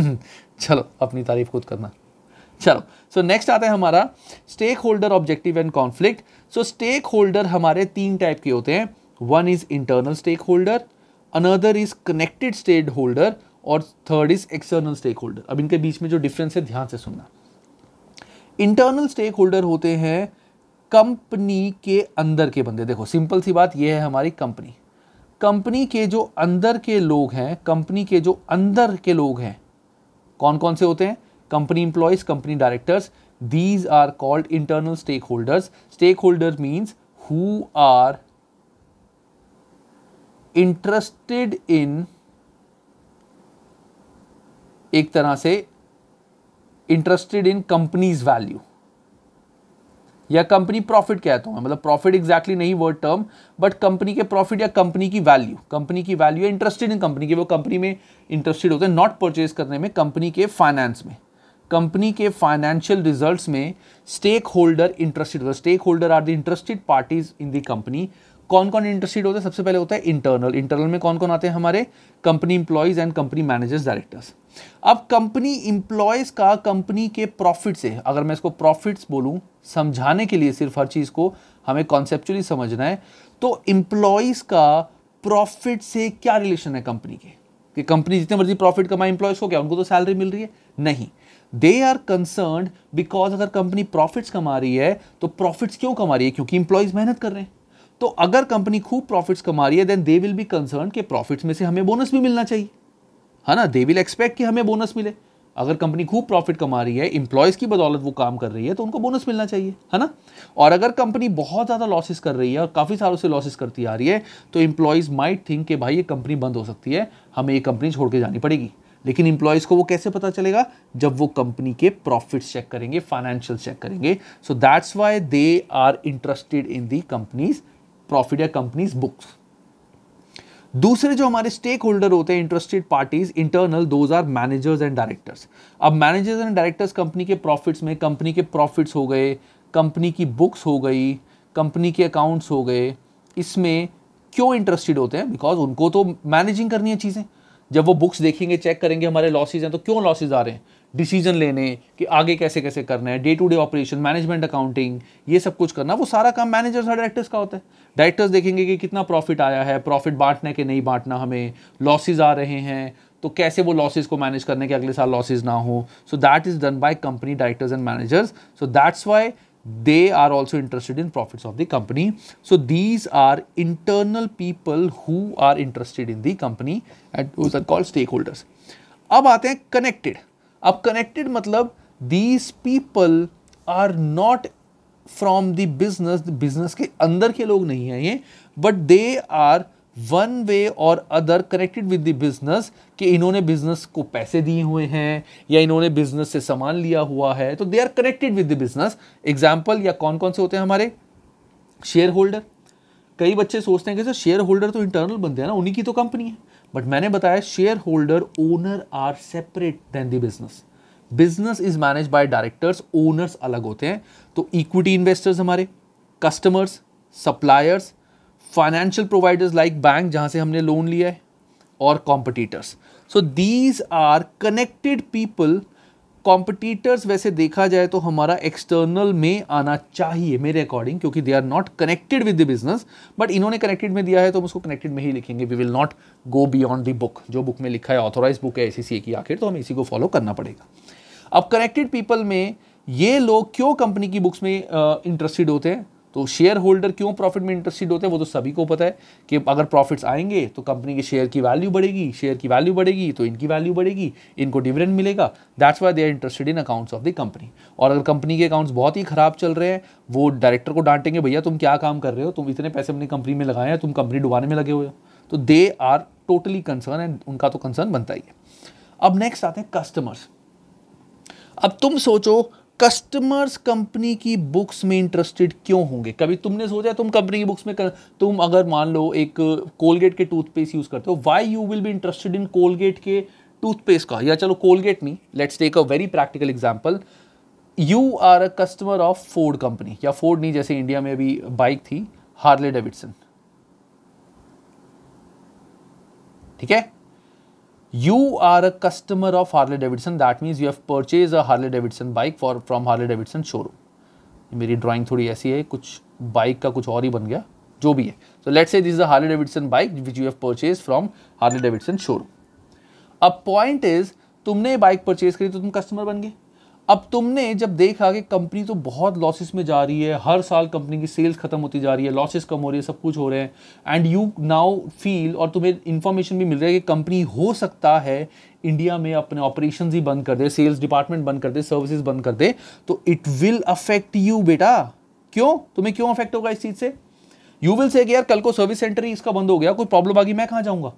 हो चलो अपनी तारीफ खुद करना चलो सो नेक्स्ट आता है हमारा stakeholder objective and conflict so stakeholder हमारे तीन टाइप के होते हैं one is internal stakeholder another is connected stakeholder और third is external stakeholder अब इनके बीच में जो डिफरेंस है ध्यान से सुनना इंटरनल स्टेक होल्डर होते हैं कंपनी के अंदर के बंदे देखो सिंपल सी बात यह है हमारी कंपनी कंपनी के जो अंदर के लोग हैं कंपनी के जो अंदर के लोग हैं कौन कौन से होते हैं company employees company directors these are called internal stakeholders stakeholder means who are interested in एक तरह से इंटरेस्टेड इन कंपनीज वैल्यू या कंपनी प्रॉफिट कहता हूं मतलब प्रॉफिट एग्जैक्टली नहीं वर्ड टर्म बट कंपनी के प्रॉफिट या कंपनी की वैल्यू कंपनी की वैल्यू या इंटरेस्टेड इन कंपनी की वो कंपनी में इंटरेस्टेड होते हैं नॉट परचेज करने में कंपनी के फाइनेंस में कंपनी के फाइनेंशियल रिजल्ट्स में स्टेक होल्डर इंटरेस्टेड होते stakeholder are the interested parties in the company कौन कौन इंटरेस्टेड होता है सबसे पहले होता है इंटरनल इंटरनल में कौन कौन आते हैं हमारे company employees and company managers directors अब कंपनी इंप्लॉयज का कंपनी के प्रॉफिट से अगर मैं इसको प्रॉफिट्स बोलूं समझाने के लिए सिर्फ हर चीज़ को हमें कॉन्सेप्चुअली समझना है तो इंप्लॉयज का प्रॉफिट से क्या रिलेशन है कंपनी के कि कंपनी जितने मर्जी प्रॉफिट कमाए इंप्लॉयज को क्या उनको तो सैलरी मिल रही है नहीं दे आर कंसर्न बिकॉज अगर कंपनी प्रॉफिट्स कमा रही है तो प्रॉफिट्स क्यों कमा रही है क्योंकि इंप्लॉयज मेहनत कर रहे हैं तो अगर कंपनी खूब प्रॉफिट्स कमा रही है then they will be concern के प्रॉफिट्स में से हमें बोनस भी मिलना चाहिए है हाँ ना दे विल एक्सपेक्ट कि हमें बोनस मिले अगर कंपनी खूब प्रॉफिट कमा रही है इंप्लॉयज़ की बदौलत वो काम कर रही है तो उनको बोनस मिलना चाहिए है ना और अगर कंपनी बहुत ज़्यादा लॉसेस कर रही है और काफ़ी सालों से लॉसेस करती आ रही है तो इम्प्लॉयज़ माइट थिंक कि भाई ये कंपनी बंद हो सकती है हमें ये कंपनी छोड़ के जानी पड़ेगी लेकिन इंप्लॉयज़ को वो कैसे पता चलेगा जब वो कंपनी के प्रॉफिट्स चेक करेंगे फाइनेंशियल चेक करेंगे so that's why they are interested in the company's profit या कंपनीज बुक्स दूसरे जो हमारे स्टेक होल्डर होते हैं interested parties internal those are managers and directors अब मैनेजर्स एंड डायरेक्टर्स कंपनी के प्रॉफिट्स में कंपनी के प्रॉफिट्स हो गए कंपनी की बुक्स हो गई कंपनी के अकाउंट्स हो गए इसमें क्यों इंटरेस्टेड होते हैं बिकॉज उनको तो मैनेजिंग करनी है चीज़ें जब वो बुक्स देखेंगे चेक करेंगे हमारे लॉसेज हैं तो क्यों लॉसेज आ रहे हैं डिसीजन लेने कि आगे कैसे कैसे करना है day to day operation management accounting ये सब कुछ करना वो सारा काम मैनेजर्स और डायरेक्टर्स का होता है डायरेक्टर्स देखेंगे कि कितना प्रॉफिट आया है प्रॉफिट बांटना है कि नहीं बांटना हमें लॉसेज आ रहे हैं तो कैसे वो लॉसेज को मैनेज करने के अगले साल लॉसेज ना हो so that is done by company directors and managers so that's why they are also interested in profits of the company so these are internal people who are interested in the company and those stakeholders अब आते हैं कनेक्टेड अब कनेक्टेड मतलब these people are not from the business business के अंदर के लोग नहीं हैं ये but they are one way और other connected with the business कि इन्होंने बिजनेस को पैसे दिए हुए हैं या इन्होंने बिजनेस से सामान लिया हुआ है तो they are connected with the business example या कौन कौन से होते हैं हमारे शेयर होल्डर कई बच्चे सोचते हैं कि सर शेयर होल्डर तो इंटरनल बनते हैं ना उन्हीं की तो कंपनी है बट मैंने बताया shareholder owner are separate then the business business is manage by directors owners अलग होते हैं तो इक्विटी इन्वेस्टर्स हमारे customers suppliers financial providers like bank जहां से हमने लोन लिया है और competitors so these are connected people competitors वैसे देखा जाए तो हमारा एक्सटर्नल में आना चाहिए मेरे अकॉर्डिंग क्योंकि they are not connected with the business but इन्होंने कनेक्टेड में दिया है तो हम उसको कनेक्टेड में ही लिखेंगे we will not go beyond the book जो बुक में लिखा है ऑथोराइज बुक है ए की आखिर तो हमें इसी को फॉलो करना पड़ेगा अब कनेक्टेड पीपल में ये लोग क्यों कंपनी की बुक्स में इंटरेस्टेड uh, होते हैं तो शेयर होल्डर क्यों प्रॉफिट में इंटरेस्टेड होते हैं वो तो सभी को पता है कि अगर प्रॉफिट्स आएंगे तो कंपनी के शेयर की वैल्यू बढ़ेगी शेयर की वैल्यू बढ़ेगी तो इनकी वैल्यू बढ़ेगी इनको डिविडेंड मिलेगा that's why they are interested in accounts of the company और अगर कंपनी के अकाउंट्स बहुत ही खराब चल रहे हैं वो डायरेक्टर को डांटेंगे भैया तुम क्या काम कर रहे हो तुम इतने पैसे अपनी कंपनी में लगाए हैं तुम कंपनी डुबाने में लगे हुए हो तो they are totally concern and उनका तो कंसर्न बनता ही है अब नेक्स्ट आते हैं कस्टमर्स अब तुम सोचो कस्टमर्स कंपनी की बुक्स में इंटरेस्टेड क्यों होंगे कभी तुमने सोचा तुम कंपनी की बुक्स में कर, तुम अगर मान लो एक कोलगेट के टूथपेस्ट यूज़ करते हो why you will be interested in Colgate के टूथपेस्ट का या चलो कोलगेट नहीं let's take a very practical example you are a customer of Ford company या फोर्ड नहीं जैसे इंडिया में अभी बाइक थी हार्ले डेविडसन ठीक है you are a customer of Harley Davidson that means you have purchased a Harley Davidson bike for from Harley Davidson showroom मेरी ड्राइंग थोड़ी ऐसी है कुछ बाइक का कुछ और ही बन गया जो भी है so let's say this is a Harley Davidson bike which you have purchase from Harley Davidson showroom अब पॉइंट इज तुमने बाइक परचेज करी तो तुम कस्टमर बन गए अब तुमने जब देखा कि कंपनी तो बहुत लॉसेस में जा रही है हर साल कंपनी की सेल्स खत्म होती जा रही है लॉसेस कम हो रही है सब कुछ हो रहे हैं एंड यू नाउ फील और तुम्हें इन्फॉर्मेशन भी मिल रहा है कि कंपनी हो सकता है इंडिया में अपने ऑपरेशन ही बंद कर दे सेल्स डिपार्टमेंट बंद कर दे सर्विसेज बंद कर दे तो इट विल अफेक्ट यू बेटा क्यों तुम्हें क्यों अफेक्ट होगा इस चीज़ से यू विल से यार कल को सर्विस सेंटर ही इसका बंद हो गया कोई प्रॉब्लम आ गई मैं कहाँ जाऊँगा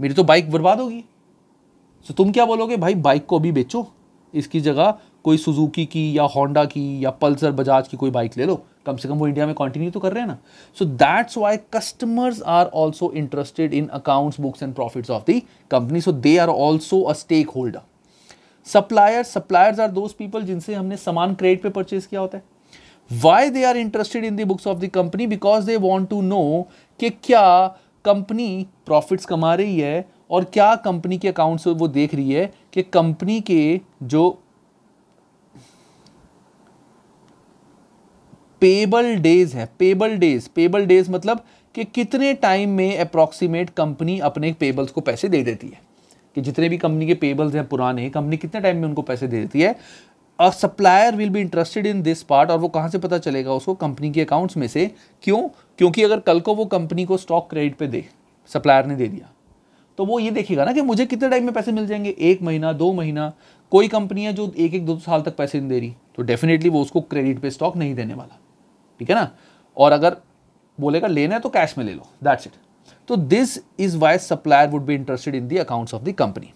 मेरी तो बाइक बर्बाद होगी सो so, तुम क्या बोलोगे भाई बाइक को अभी बेचो इसकी जगह कोई सुजुकी की या होंडा की या पल्सर बजाज की कोई बाइक ले लो कम से कम वो इंडिया में कंटिन्यू तो कर रहे हैं ना so that's why customers are also interested in accounts books and profits of the company so they are also a stakeholder supplier suppliers are those people जिनसे हमने सामान क्रेडिट पे परचेज किया होता है why they are interested in the books of the company because they want to know कि क्या कंपनी प्रॉफिट्स कमा रही है और क्या कंपनी के अकाउंट्स वो देख रही है कि कंपनी के जो पेबल डेज है पेबल डेज पेबल डेज मतलब कि कितने टाइम में अप्रॉक्सीमेट कंपनी अपने पेबल्स को पैसे दे देती है कि जितने भी कंपनी के पेबल्स हैं पुराने कंपनी कितने टाइम में उनको पैसे दे देती है और supplier will be interested in this part और वो कहाँ से पता चलेगा उसको कंपनी के अकाउंट्स में से क्यों क्योंकि अगर कल को वो कंपनी को स्टॉक क्रेडिट पे दे सप्लायर ने दे दिया तो वो ये देखेगा ना कि मुझे कितने टाइम में पैसे मिल जाएंगे एक महीना दो महीना कोई कंपनी है जो एक एक दो साल तक पैसे नहीं दे रही तो डेफिनेटली वो उसको क्रेडिट पे स्टॉक नहीं देने वाला ठीक है ना और अगर बोलेगा लेना है तो कैश में ले लो दैट्स इट तो this is why supplier would be interested in the accounts of the company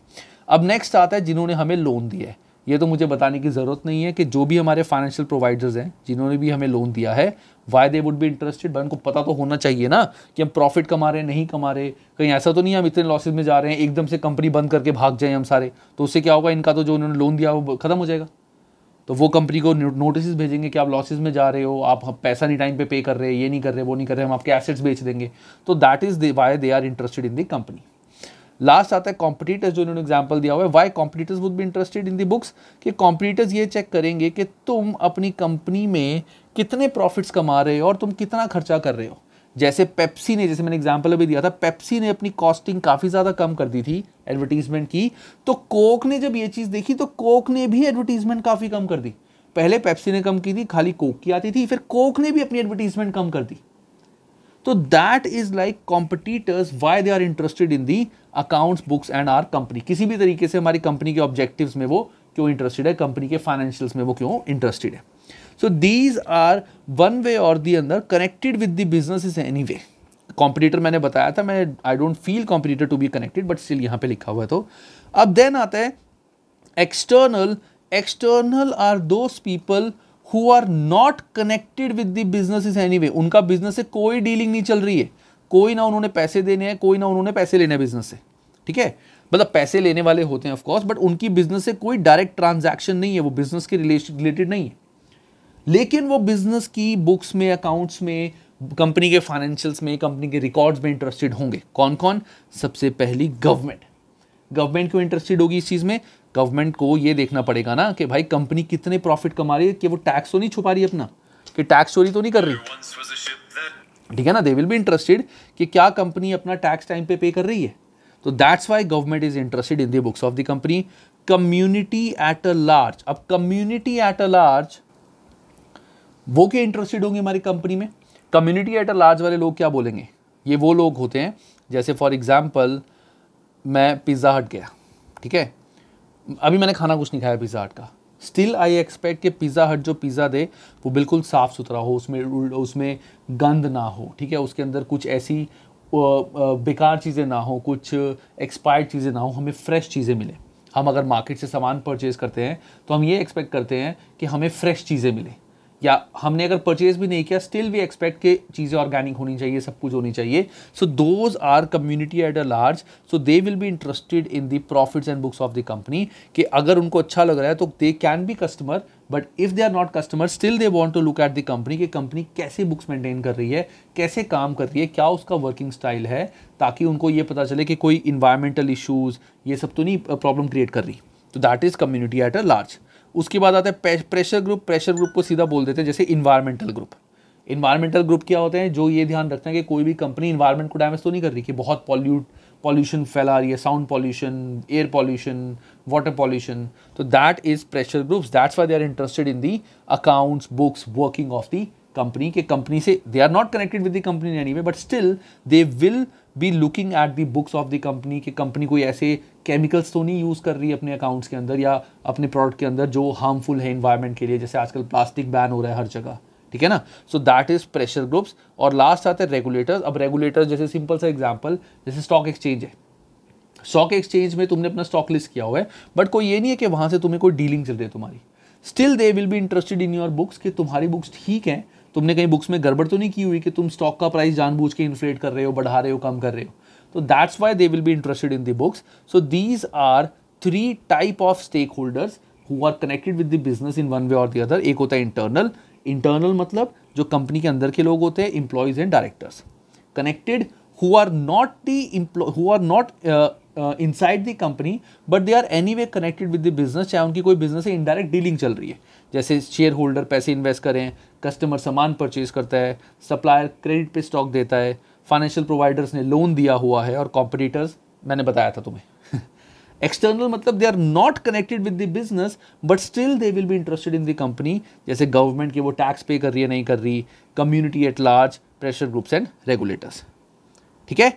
अब नेक्स्ट आता है जिन्होंने हमें लोन दिया है ये तो मुझे बताने की ज़रूरत नहीं है कि जो भी हमारे फाइनेंशियल प्रोवाइडर्स हैं जिन्होंने भी हमें लोन दिया है वाई दे वुड भी इंटरेस्टेड भाई उनको पता तो होना चाहिए ना कि हम प्रॉफिट कमा रहे हैं नहीं कमा रहे कहीं ऐसा तो नहीं हम इतने लॉसेज में जा रहे हैं एकदम से कंपनी बंद करके भाग जाएं हम सारे तो उससे क्या होगा इनका तो जो उन्होंने लोन दिया वो खत्म हो जाएगा तो वो कंपनी को नोटिस भेजेंगे कि आप लॉसेज में जा रहे हो आप पैसा नहीं टाइम पे पे कर रहे ये नहीं कर रहे वो नहीं कर रहे हम आपके एसेट्स बेच देंगे तो that is why they are interested in the company last आता है कॉम्पिटिटर्स जो इन्होंने एग्जाम्पल दिया हुआ है वाई कॉम्पिटिटर्स वुड भी इंटरेस्टेड इन दी बुक्स कि कॉम्पिटिटर्स ये चेक करेंगे कि तुम अपनी कंपनी में कितने प्रॉफिट्स कमा रहे हो और तुम कितना खर्चा कर रहे हो जैसे पेप्सी ने जैसे मैंने एग्जाम्पल अभी दिया था पेप्सी ने अपनी कॉस्टिंग काफ़ी ज़्यादा कम कर दी थी एडवर्टीजमेंट की तो कोक ने जब ये चीज़ देखी तो कोक ने भी एडवर्टीजमेंट काफ़ी कम कर दी पहले पेप्सी ने कम की थी खाली कोक की आती थी फिर कोक ने भी अपनी एडवर्टीजमेंट कम कर दी तो that is like competitors why they are interested in the accounts books and are company किसी भी तरीके से हमारी कंपनी के ऑब्जेक्टिव्स में वो क्यों इंटरेस्टेड है कंपनी के फाइनेंशियल्स में वो क्यों इंटरेस्टेड है दीज आर वन वे और दी अंदर connected with the business is anyway competitor मैंने बताया था मैं I don't feel competitor to be connected but still यहाँ पे लिखा हुआ है तो अब देन आता है external external are those people who are not connected with the business is anyway उनका बिजनेस से कोई डीलिंग नहीं चल रही है कोई ना उन्होंने पैसे देने हैं कोई ना उन्होंने पैसे लेने हैं बिजनेस से ठीक है मतलब पैसे लेने वाले होते हैं ऑफकोर्स बट उनकी बिजनेस से कोई डायरेक्ट ट्रांजैक्शन नहीं है वो बिजनेस के रिलेटेड नहीं है लेकिन वो बिजनेस की बुक्स में अकाउंट्स में कंपनी के फाइनेंशियल्स में कंपनी के रिकॉर्ड्स में इंटरेस्टेड होंगे कौन कौन सबसे पहली गवर्नमेंट गवर्नमेंट क्यों इंटरेस्टेड होगी इस चीज़ में गवर्नमेंट को ये देखना पड़ेगा ना कि भाई कंपनी कितने प्रॉफिट कमा रही है कि वो टैक्स तो नहीं छुपा रही अपना कि टैक्स चोरी तो नहीं कर रही ठीक है ना दे विल बी इंटरेस्टेड कि क्या कंपनी अपना टैक्स टाइम पे पे कर रही है तो that's why government is interested in the books of the company community at a large अब कम्युनिटी एट अ लार्ज वो क्या इंटरेस्टेड होंगे हमारी कंपनी में कम्युनिटी एट अ लार्ज वाले लोग क्या बोलेंगे ये वो लोग होते हैं जैसे फॉर एग्ज़ाम्पल मैं पिज़्ज़ा हट गया ठीक है अभी मैंने खाना कुछ नहीं खाया पिज़्ज़ा हट का स्टिल आई एक्सपेक्ट कि पिज़्ज़ा हट जो पिज़्ज़ा दे वो बिल्कुल साफ़ सुथरा हो उसमें उसमें गंद ना हो ठीक है उसके अंदर कुछ ऐसी बेकार चीज़ें ना हो कुछ एक्सपायर्ड चीज़ें ना हो हमें फ्रेश चीज़ें मिले हम अगर मार्केट से सामान परचेज़ करते हैं तो हम ये एक्सपेक्ट करते हैं कि हमें फ्रेश चीज़ें मिलें या हमने अगर परचेज भी नहीं किया स्टिल वी एक्सपेक्ट के चीज़ें ऑर्गेनिक होनी चाहिए सब कुछ होनी चाहिए so those are community at a large so they will be interested in the profits and books of the company कि अगर उनको अच्छा लग रहा है तो they can be customer but if they are not customer still they want to look at the company कि कंपनी कैसे बुक्स मेंटेन कर रही है कैसे काम कर रही है क्या उसका वर्किंग स्टाइल है ताकि उनको ये पता चले कि कोई इन्वायरमेंटल इशूज़ ये सब तो नहीं प्रॉब्लम क्रिएट कर रही तो that is community at a large उसके बाद आता है प्रेशर ग्रुप प्रेशर ग्रुप को सीधा बोल देते हैं जैसे इन्वायरमेंटल ग्रुप इन्वायरमेंटल ग्रुप क्या होते हैं जो ये ध्यान रखते हैं कि कोई भी कंपनी इन्वायरमेंट को डैमेज तो नहीं कर रही कि बहुत पॉल्यूट पॉल्यूशन फैला रही है sound pollution air pollution water pollution तो that is pressure groups that's why they are interested in the accounts books working of the company के कंपनी से they are not connected with the company anyway but still they will be looking at the books of the company कि कंपनी कोई ऐसे केमिकल्स तो नहीं यूज़ कर रही अपने अकाउंट्स के अंदर या अपने प्रोडक्ट के अंदर जो हार्मफुल है इन्वायरमेंट के लिए जैसे आजकल प्लास्टिक बैन हो रहा है हर जगह ठीक है ना so that is pressure groups और लास्ट आते हैं रेगुलेटर्स अब रेगुलेटर्स जैसे सिंपल सा एग्जाम्पल जैसे स्टॉक एक्सचेंज है स्टॉक एक्सचेंज में तुमने अपना स्टॉक लिस्ट किया हुआ है बट कोई ये नहीं है कि वहाँ से तुम्हें कोई डीलिंग चल रही है तुम्हारी still they will be interested in your books कि तुम्हारी बुक्स ठीक हैं तुमने कहीं बुक्स में गड़बड़ तो नहीं की हुई कि तुम स्टॉक का प्राइस जानबूझ के इन्फ्लेट कर रहे हो बढ़ा रहे हो कम कर रहे हो तो that's why they will be interested in the books so these are three type of stakeholders who are connected with the business in one way और द अदर एक होता है इंटरनल इंटरनल मतलब जो कंपनी के अंदर के लोग होते हैं employees and directors connected who are not the who are not inside the company but they are anyway connected with the business चाहे उनकी कोई बिजनेस है इनडायरेक्ट डीलिंग चल रही है जैसे शेयर होल्डर पैसे इन्वेस्ट करें कस्टमर सामान परचेज करता है सप्लायर क्रेडिट पे स्टॉक देता है फाइनेंशियल प्रोवाइडर्स ने लोन दिया हुआ है और कॉम्पिटिटर्स मैंने बताया था तुम्हें एक्सटर्नल मतलब they are not connected with the business but still they will be interested in the company जैसे गवर्नमेंट की वो टैक्स पे कर रही है नहीं कर रही community at large pressure groups and regulators ठीक है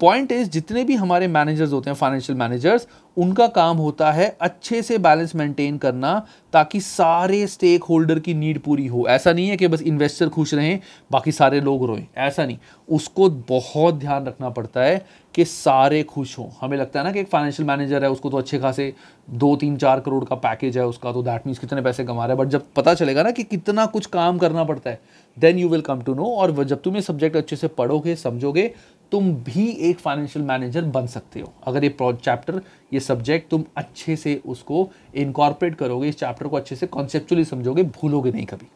पॉइंट इज जितने भी हमारे मैनेजर्स होते हैं फाइनेंशियल मैनेजर्स उनका काम होता है अच्छे से बैलेंस मेंटेन करना ताकि सारे स्टेक होल्डर की नीड पूरी हो ऐसा नहीं है कि बस इन्वेस्टर खुश रहें बाकी सारे लोग रोएं ऐसा नहीं उसको बहुत ध्यान रखना पड़ता है कि सारे खुश हों हमें लगता है ना कि एक फाइनेंशियल मैनेजर है उसको तो अच्छे खासे दो तीन चार करोड़ का पैकेज है उसका तो दैट मीन्स कितने पैसे कमा रहा है बट जब पता चलेगा ना कि कितना कुछ काम करना पड़ता है then you will come to know और जब तुम ये सब्जेक्ट अच्छे से पढ़ोगे समझोगे तुम भी एक फाइनेंशियल मैनेजर बन सकते हो अगर ये चैप्टर ये सब्जेक्ट तुम अच्छे से उसको इनकॉर्पोरेट करोगे इस चैप्टर को अच्छे से कॉन्सेप्चुअली समझोगे भूलोगे नहीं कभी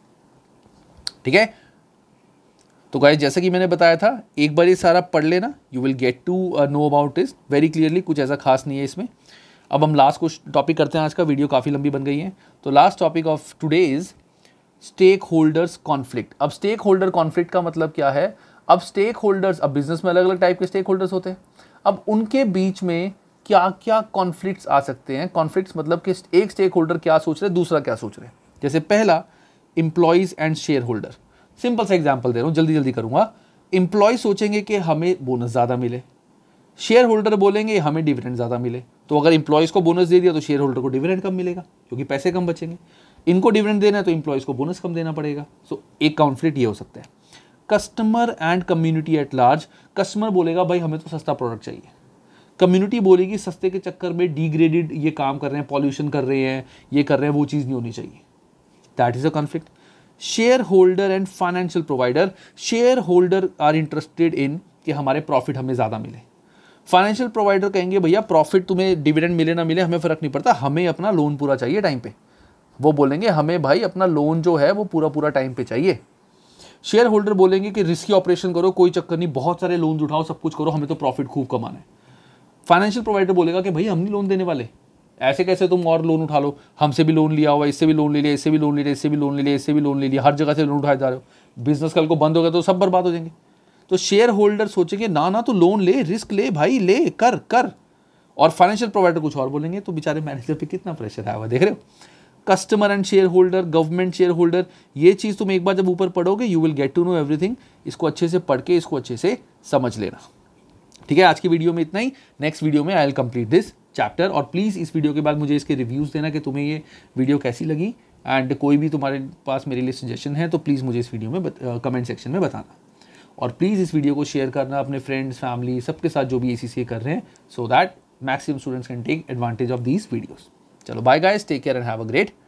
ठीक है तो गाइज जैसा कि मैंने बताया था एक बार ये सारा पढ़ लेना you will get to know about is very clearly कुछ ऐसा खास नहीं है इसमें अब हम लास्ट कुछ टॉपिक करते हैं आज का वीडियो काफ़ी लंबी बन गई है तो last topic of today is stakeholders conflict अब स्टेक होल्डर कॉन्फ्लिक्ट का मतलब क्या है अब स्टेक होल्डर्स अब बिजनेस में अलग अलग टाइप के स्टेक होल्डर्स होते हैं अब उनके बीच में क्या क्या कॉन्फ्लिक्ट्स आ सकते हैं कॉन्फ्लिक्ट्स मतलब कि एक स्टेक होल्डर क्या सोच रहे दूसरा क्या सोच रहे हैं जैसे पहला employees and shareholder simple सा एग्जाम्पल दे रहा हूँ जल्दी जल्दी करूँगा इंप्लॉय सोचेंगे कि हमें बोनस ज़्यादा मिले शेयर होल्डर बोलेंगे हमें डिविडेंड ज़्यादा मिले तो अगर इंप्लॉयज़ को बोनस दे दिया तो शेयर होल्डर को डिविडेंड कम मिलेगा क्योंकि पैसे कम बचेंगे इनको डिविडेंड देना है तो इंप्लॉयज़ को बोनस कम देना पड़ेगा सो so, एक कॉन्फ्लिक्ट ये हो सकता है customer and community at large customer बोलेगा भाई हमें तो सस्ता प्रोडक्ट चाहिए कम्युनिटी बोलेगी सस्ते के चक्कर में डिग्रेडेड ये काम कर रहे हैं पॉल्यूशन कर रहे हैं ये कर रहे हैं वो चीज़ नहीं होनी चाहिए that is a conflict shareholder and financial provider shareholder are interested in कि हमारे प्रॉफिट हमें ज़्यादा मिले फाइनेंशियल प्रोवाइडर कहेंगे भैया प्रॉफिट तुम्हें डिविडेंड मिले ना मिले हमें फ़र्क नहीं पड़ता हमें अपना लोन पूरा चाहिए टाइम पे वो बोलेंगे हमें भाई अपना लोन जो है वो पूरा पूरा टाइम पे चाहिए शेयर होल्डर बोलेंगे कि रिस्की ऑपरेशन करो कोई चक्कर नहीं बहुत सारे लोन उठाओ सब कुछ करो हमें तो प्रॉफिट खूब कमाना है फाइनेंशियल प्रोवाइडर बोलेगा कि भाई हम नहीं लोन देने वाले ऐसे कैसे तुम और लोन उठा लो हमसे भी लोन लिया हुआ इससे भी लोन ले लिया इससे भी लोन ले लिया इससे भी लोन ले लिया इससे भी लोन ले लिया हर जगह से लोन उठाए जा रहे हो बिजनेस कल को बंद हो गया तो सब बर्बाद हो जाएंगे तो शेयर होल्डर सोचेंगे ना ना तो लोन ले रिस्क ले भाई ले कर कर और फाइनेंशियल प्रोवाइडर कुछ और बोलेंगे तो बेचारे मैनेजर पे कितना प्रेशर आया हुआ देख रहे हो customer and shareholder government shareholder ये चीज़ तुम एक बार जब ऊपर पढ़ोगे you will get to know everything इसको अच्छे से पढ़ के इसको अच्छे से समझ लेना ठीक है आज की वीडियो में इतना ही नेक्स्ट वीडियो में I will complete this chapter और प्लीज़ इस वीडियो के बाद मुझे इसके रिव्यूज़ देना कि तुम्हें ये वीडियो कैसी लगी एंड कोई भी तुम्हारे पास मेरे लिए सजेशन है तो प्लीज़ मुझे इस वीडियो में कमेंट सेक्शन में बताना और प्लीज़ इस वीडियो को शेयर करना अपने फ्रेंड्स फैमिली सबके साथ जो भी ए कर रहे हैं so that maximum students can take advantage of these videos Chalo, bye guys, take care and have a great